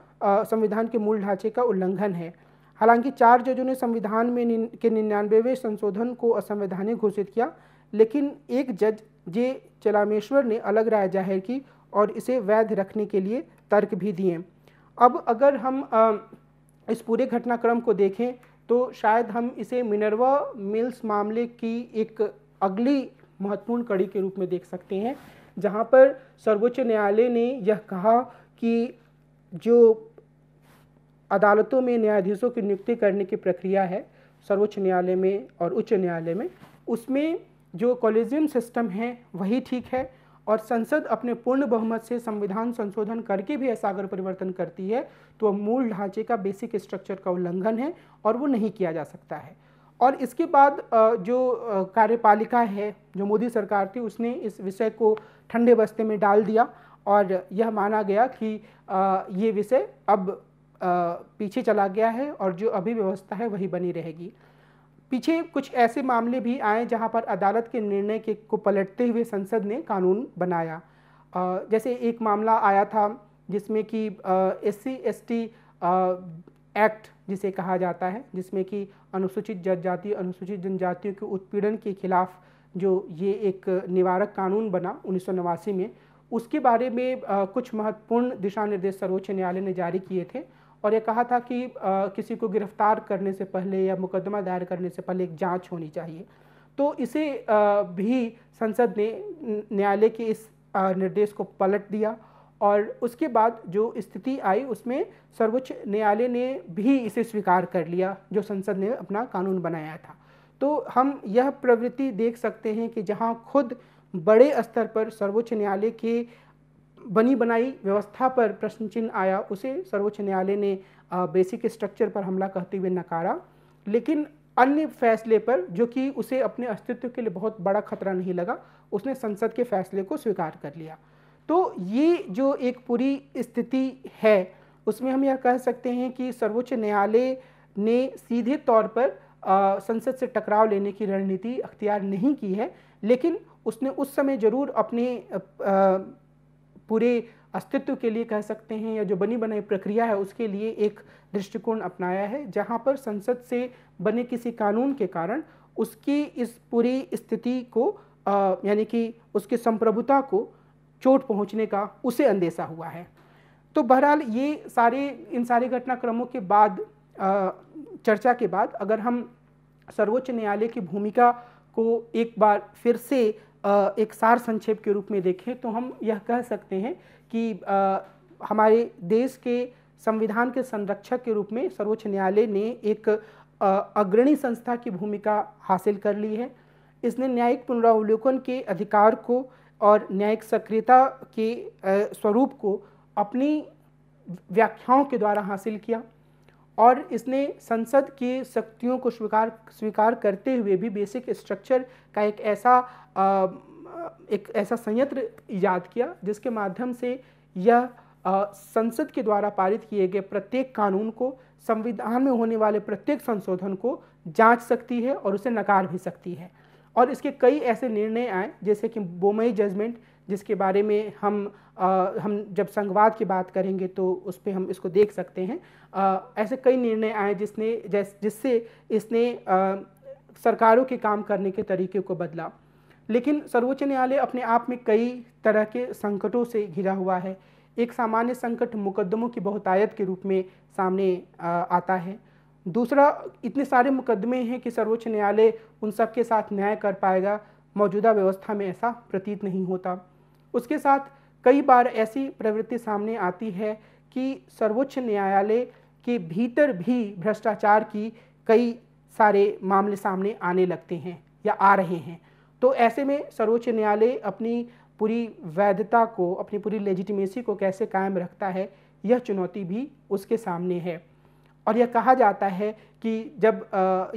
संविधान के मूल ढांचे का उल्लंघन है हालांकि चार जजों ने संविधान में निन, के निन्यानवेवें संशोधन को असंवैधानिक घोषित किया लेकिन एक जज जे चलामेश्वर ने अलग राय जाहिर की और इसे वैध रखने के लिए तर्क भी दिए अब अगर हम इस पूरे घटनाक्रम को देखें तो शायद हम इसे मिनरवा मिल्स मामले की एक अगली महत्वपूर्ण कड़ी के रूप में देख सकते हैं जहाँ पर सर्वोच्च न्यायालय ने यह कहा कि जो अदालतों में न्यायाधीशों की नियुक्ति करने की प्रक्रिया है सर्वोच्च न्यायालय में और उच्च न्यायालय में उसमें जो कॉलेजियम सिस्टम है वही ठीक है और संसद अपने पूर्ण बहुमत से संविधान संशोधन करके भी ऐसा अगर परिवर्तन करती है तो मूल ढांचे का बेसिक स्ट्रक्चर का उल्लंघन है और वो नहीं किया जा सकता है और इसके बाद जो कार्यपालिका है जो मोदी सरकार थी उसने इस विषय को ठंडे बस्ते में डाल दिया और यह माना गया कि ये विषय अब पीछे चला गया है और जो अभी व्यवस्था है वही बनी रहेगी पीछे कुछ ऐसे मामले भी आए जहां पर अदालत के निर्णय के को पलटते हुए संसद ने कानून बनाया जैसे एक मामला आया था जिसमें कि एस सी एक्ट जिसे कहा जाता है जिसमें कि अनुसूचित जनजाति अनुसूचित जनजातियों के उत्पीड़न के खिलाफ जो ये एक निवारक कानून बना उन्नीस में उसके बारे में कुछ महत्वपूर्ण दिशा निर्देश सर्वोच्च न्यायालय ने जारी किए थे और ये कहा था कि आ, किसी को गिरफ्तार करने से पहले या मुकदमा दायर करने से पहले एक जांच होनी चाहिए तो इसे आ, भी संसद ने न्यायालय के इस आ, निर्देश को पलट दिया और उसके बाद जो स्थिति आई उसमें सर्वोच्च न्यायालय ने भी इसे स्वीकार कर लिया जो संसद ने अपना कानून बनाया था तो हम यह प्रवृत्ति देख सकते हैं कि जहां खुद बड़े स्तर पर सर्वोच्च न्यायालय के बनी बनाई व्यवस्था पर प्रश्न चिन्ह आया उसे सर्वोच्च न्यायालय ने बेसिक स्ट्रक्चर पर हमला कहते हुए नकारा लेकिन अन्य फैसले पर जो कि उसे अपने अस्तित्व के लिए बहुत बड़ा खतरा नहीं लगा उसने संसद के फैसले को स्वीकार कर लिया तो ये जो एक पूरी स्थिति है उसमें हम यह कह सकते हैं कि सर्वोच्च न्यायालय ने सीधे तौर पर आ, संसद से टकराव लेने की रणनीति अख्तियार नहीं की है लेकिन उसने उस समय ज़रूर अपने आ, पूरे अस्तित्व के लिए कह सकते हैं या जो बनी बनाई प्रक्रिया है उसके लिए एक दृष्टिकोण अपनाया है जहाँ पर संसद से बने किसी कानून के कारण उसकी इस पूरी स्थिति को यानी कि उसके संप्रभुता को चोट पहुँचने का उसे अंदेशा हुआ है तो बहरहाल ये सारे इन सारे घटनाक्रमों के बाद आ, चर्चा के बाद अगर हम सर्वोच्च न्यायालय की भूमिका को एक बार फिर से एक सार संक्षेप के रूप में देखें तो हम यह कह सकते हैं कि हमारे देश के संविधान के संरक्षक के रूप में सर्वोच्च न्यायालय ने एक अग्रणी संस्था की भूमिका हासिल कर ली है इसने न्यायिक पुनरावलोकन के अधिकार को और न्यायिक सक्रियता के स्वरूप को अपनी व्याख्याओं के द्वारा हासिल किया और इसने संसद की शक्तियों को स्वीकार स्वीकार करते हुए भी बेसिक स्ट्रक्चर का एक ऐसा आ, एक ऐसा संयंत्र याद किया जिसके माध्यम से यह संसद के द्वारा पारित किए गए प्रत्येक कानून को संविधान में होने वाले प्रत्येक संशोधन को जांच सकती है और उसे नकार भी सकती है और इसके कई ऐसे निर्णय आए जैसे कि बोमई जजमेंट जिसके बारे में हम आ, हम जब संघवाद की बात करेंगे तो उस पर हम इसको देख सकते हैं आ, ऐसे कई निर्णय आए जिसने जैस जिससे इसने आ, सरकारों के काम करने के तरीके को बदला लेकिन सर्वोच्च न्यायालय अपने आप में कई तरह के संकटों से घिरा हुआ है एक सामान्य संकट मुकदमों की बहुतायत के रूप में सामने आता है दूसरा इतने सारे मुकदमे हैं कि सर्वोच्च न्यायालय उन सब के साथ न्याय कर पाएगा मौजूदा व्यवस्था में ऐसा प्रतीत नहीं होता उसके साथ कई बार ऐसी प्रवृत्ति सामने आती है कि सर्वोच्च न्यायालय के भीतर भी भ्रष्टाचार की कई सारे मामले सामने आने लगते हैं या आ रहे हैं तो ऐसे में सर्वोच्च न्यायालय अपनी पूरी वैधता को अपनी पूरी लेजिटिमेसी को कैसे कायम रखता है यह चुनौती भी उसके सामने है और यह कहा जाता है कि जब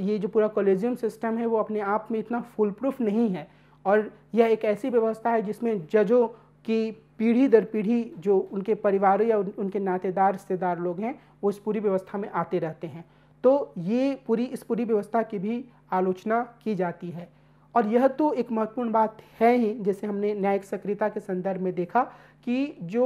ये जो पूरा कॉलेजियम सिस्टम है वो अपने आप में इतना फुल प्रूफ नहीं है और यह एक ऐसी व्यवस्था है जिसमें जजों की पीढ़ी दर पीढ़ी जो उनके परिवार या उनके नातेदार रिश्तेदार लोग हैं वो इस पूरी व्यवस्था में आते रहते हैं तो ये पूरी इस पूरी व्यवस्था की भी आलोचना की जाती है और यह तो एक महत्वपूर्ण बात है ही जैसे हमने न्यायिक सक्रियता के संदर्भ में देखा कि जो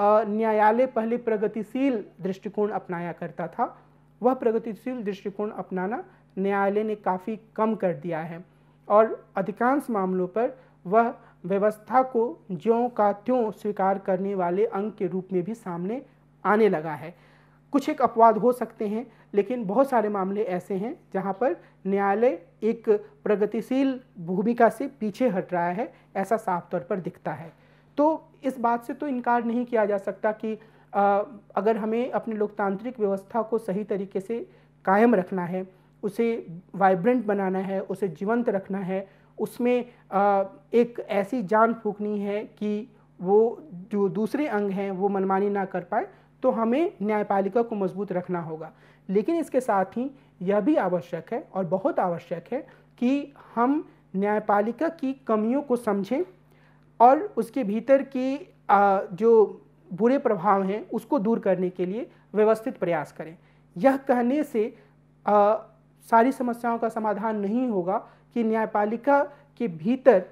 न्यायालय पहले प्रगतिशील दृष्टिकोण अपनाया करता था वह प्रगतिशील दृष्टिकोण अपनाना न्यायालय ने काफ़ी कम कर दिया है और अधिकांश मामलों पर वह व्यवस्था को ज्यों का त्यों स्वीकार करने वाले अंग के रूप में भी सामने आने लगा है कुछ एक अपवाद हो सकते हैं लेकिन बहुत सारे मामले ऐसे हैं जहां पर न्यायालय एक प्रगतिशील भूमिका से पीछे हट रहा है ऐसा साफ तौर पर दिखता है तो इस बात से तो इनकार नहीं किया जा सकता कि आ, अगर हमें अपनी लोकतांत्रिक व्यवस्था को सही तरीके से कायम रखना है उसे वाइब्रेंट बनाना है उसे जीवंत रखना है उसमें एक ऐसी जान फूकनी है कि वो जो दूसरे अंग हैं वो मनमानी ना कर पाए तो हमें न्यायपालिका को मजबूत रखना होगा लेकिन इसके साथ ही यह भी आवश्यक है और बहुत आवश्यक है कि हम न्यायपालिका की कमियों को समझें और उसके भीतर की जो बुरे प्रभाव हैं उसको दूर करने के लिए व्यवस्थित प्रयास करें यह कहने से सारी समस्याओं का समाधान नहीं होगा कि न्यायपालिका के भीतर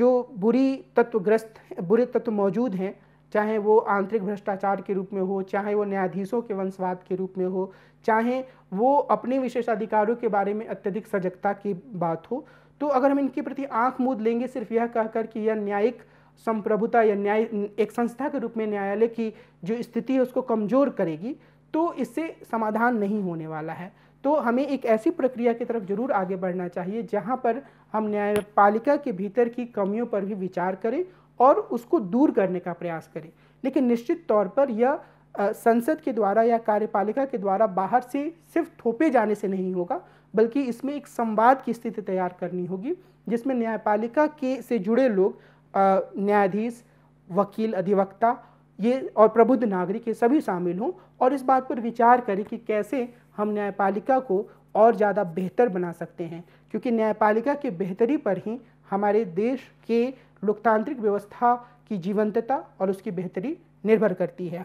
जो बुरी तत्वग्रस्त बुरे तत्व मौजूद हैं चाहे वो आंतरिक भ्रष्टाचार के रूप में हो चाहे वो न्यायाधीशों के वंशवाद के रूप में हो चाहे वो अपने विशेषाधिकारों के बारे में अत्यधिक सजगता की बात हो तो अगर हम इनके प्रति आंख मूद लेंगे सिर्फ यह कहकर कि यह न्यायिक संप्रभुता या न्याय एक संस्था के रूप में न्यायालय की जो स्थिति है उसको कमज़ोर करेगी तो इससे समाधान नहीं होने वाला है तो हमें एक ऐसी प्रक्रिया की तरफ जरूर आगे बढ़ना चाहिए जहाँ पर हम न्यायपालिका के भीतर की कमियों पर भी विचार करें और उसको दूर करने का प्रयास करें लेकिन निश्चित तौर पर यह संसद के द्वारा या कार्यपालिका के द्वारा बाहर से सिर्फ थोपे जाने से नहीं होगा बल्कि इसमें एक संवाद की स्थिति तैयार करनी होगी जिसमें न्यायपालिका के से जुड़े लोग न्यायाधीश वकील अधिवक्ता ये और प्रबुद्ध नागरिक ये सभी शामिल हों और इस बात पर विचार करें कि कैसे हम न्यायपालिका को और ज़्यादा बेहतर बना सकते हैं क्योंकि न्यायपालिका के बेहतरी पर ही हमारे देश के लोकतांत्रिक व्यवस्था की जीवंतता और उसकी बेहतरी निर्भर करती है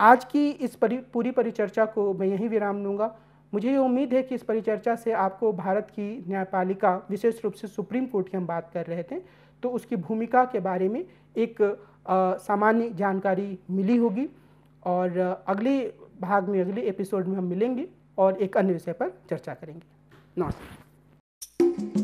आज की इस परि पूरी परिचर्चा को मैं यहीं विराम लूँगा मुझे ये उम्मीद है कि इस परिचर्चा से आपको भारत की न्यायपालिका विशेष रूप से सुप्रीम कोर्ट की हम बात कर रहे थे तो उसकी भूमिका के बारे में एक सामान्य जानकारी मिली होगी और अगले भाग में अगले एपिसोड में हम मिलेंगे और एक अन्य विषय पर चर्चा करेंगे नमस्कार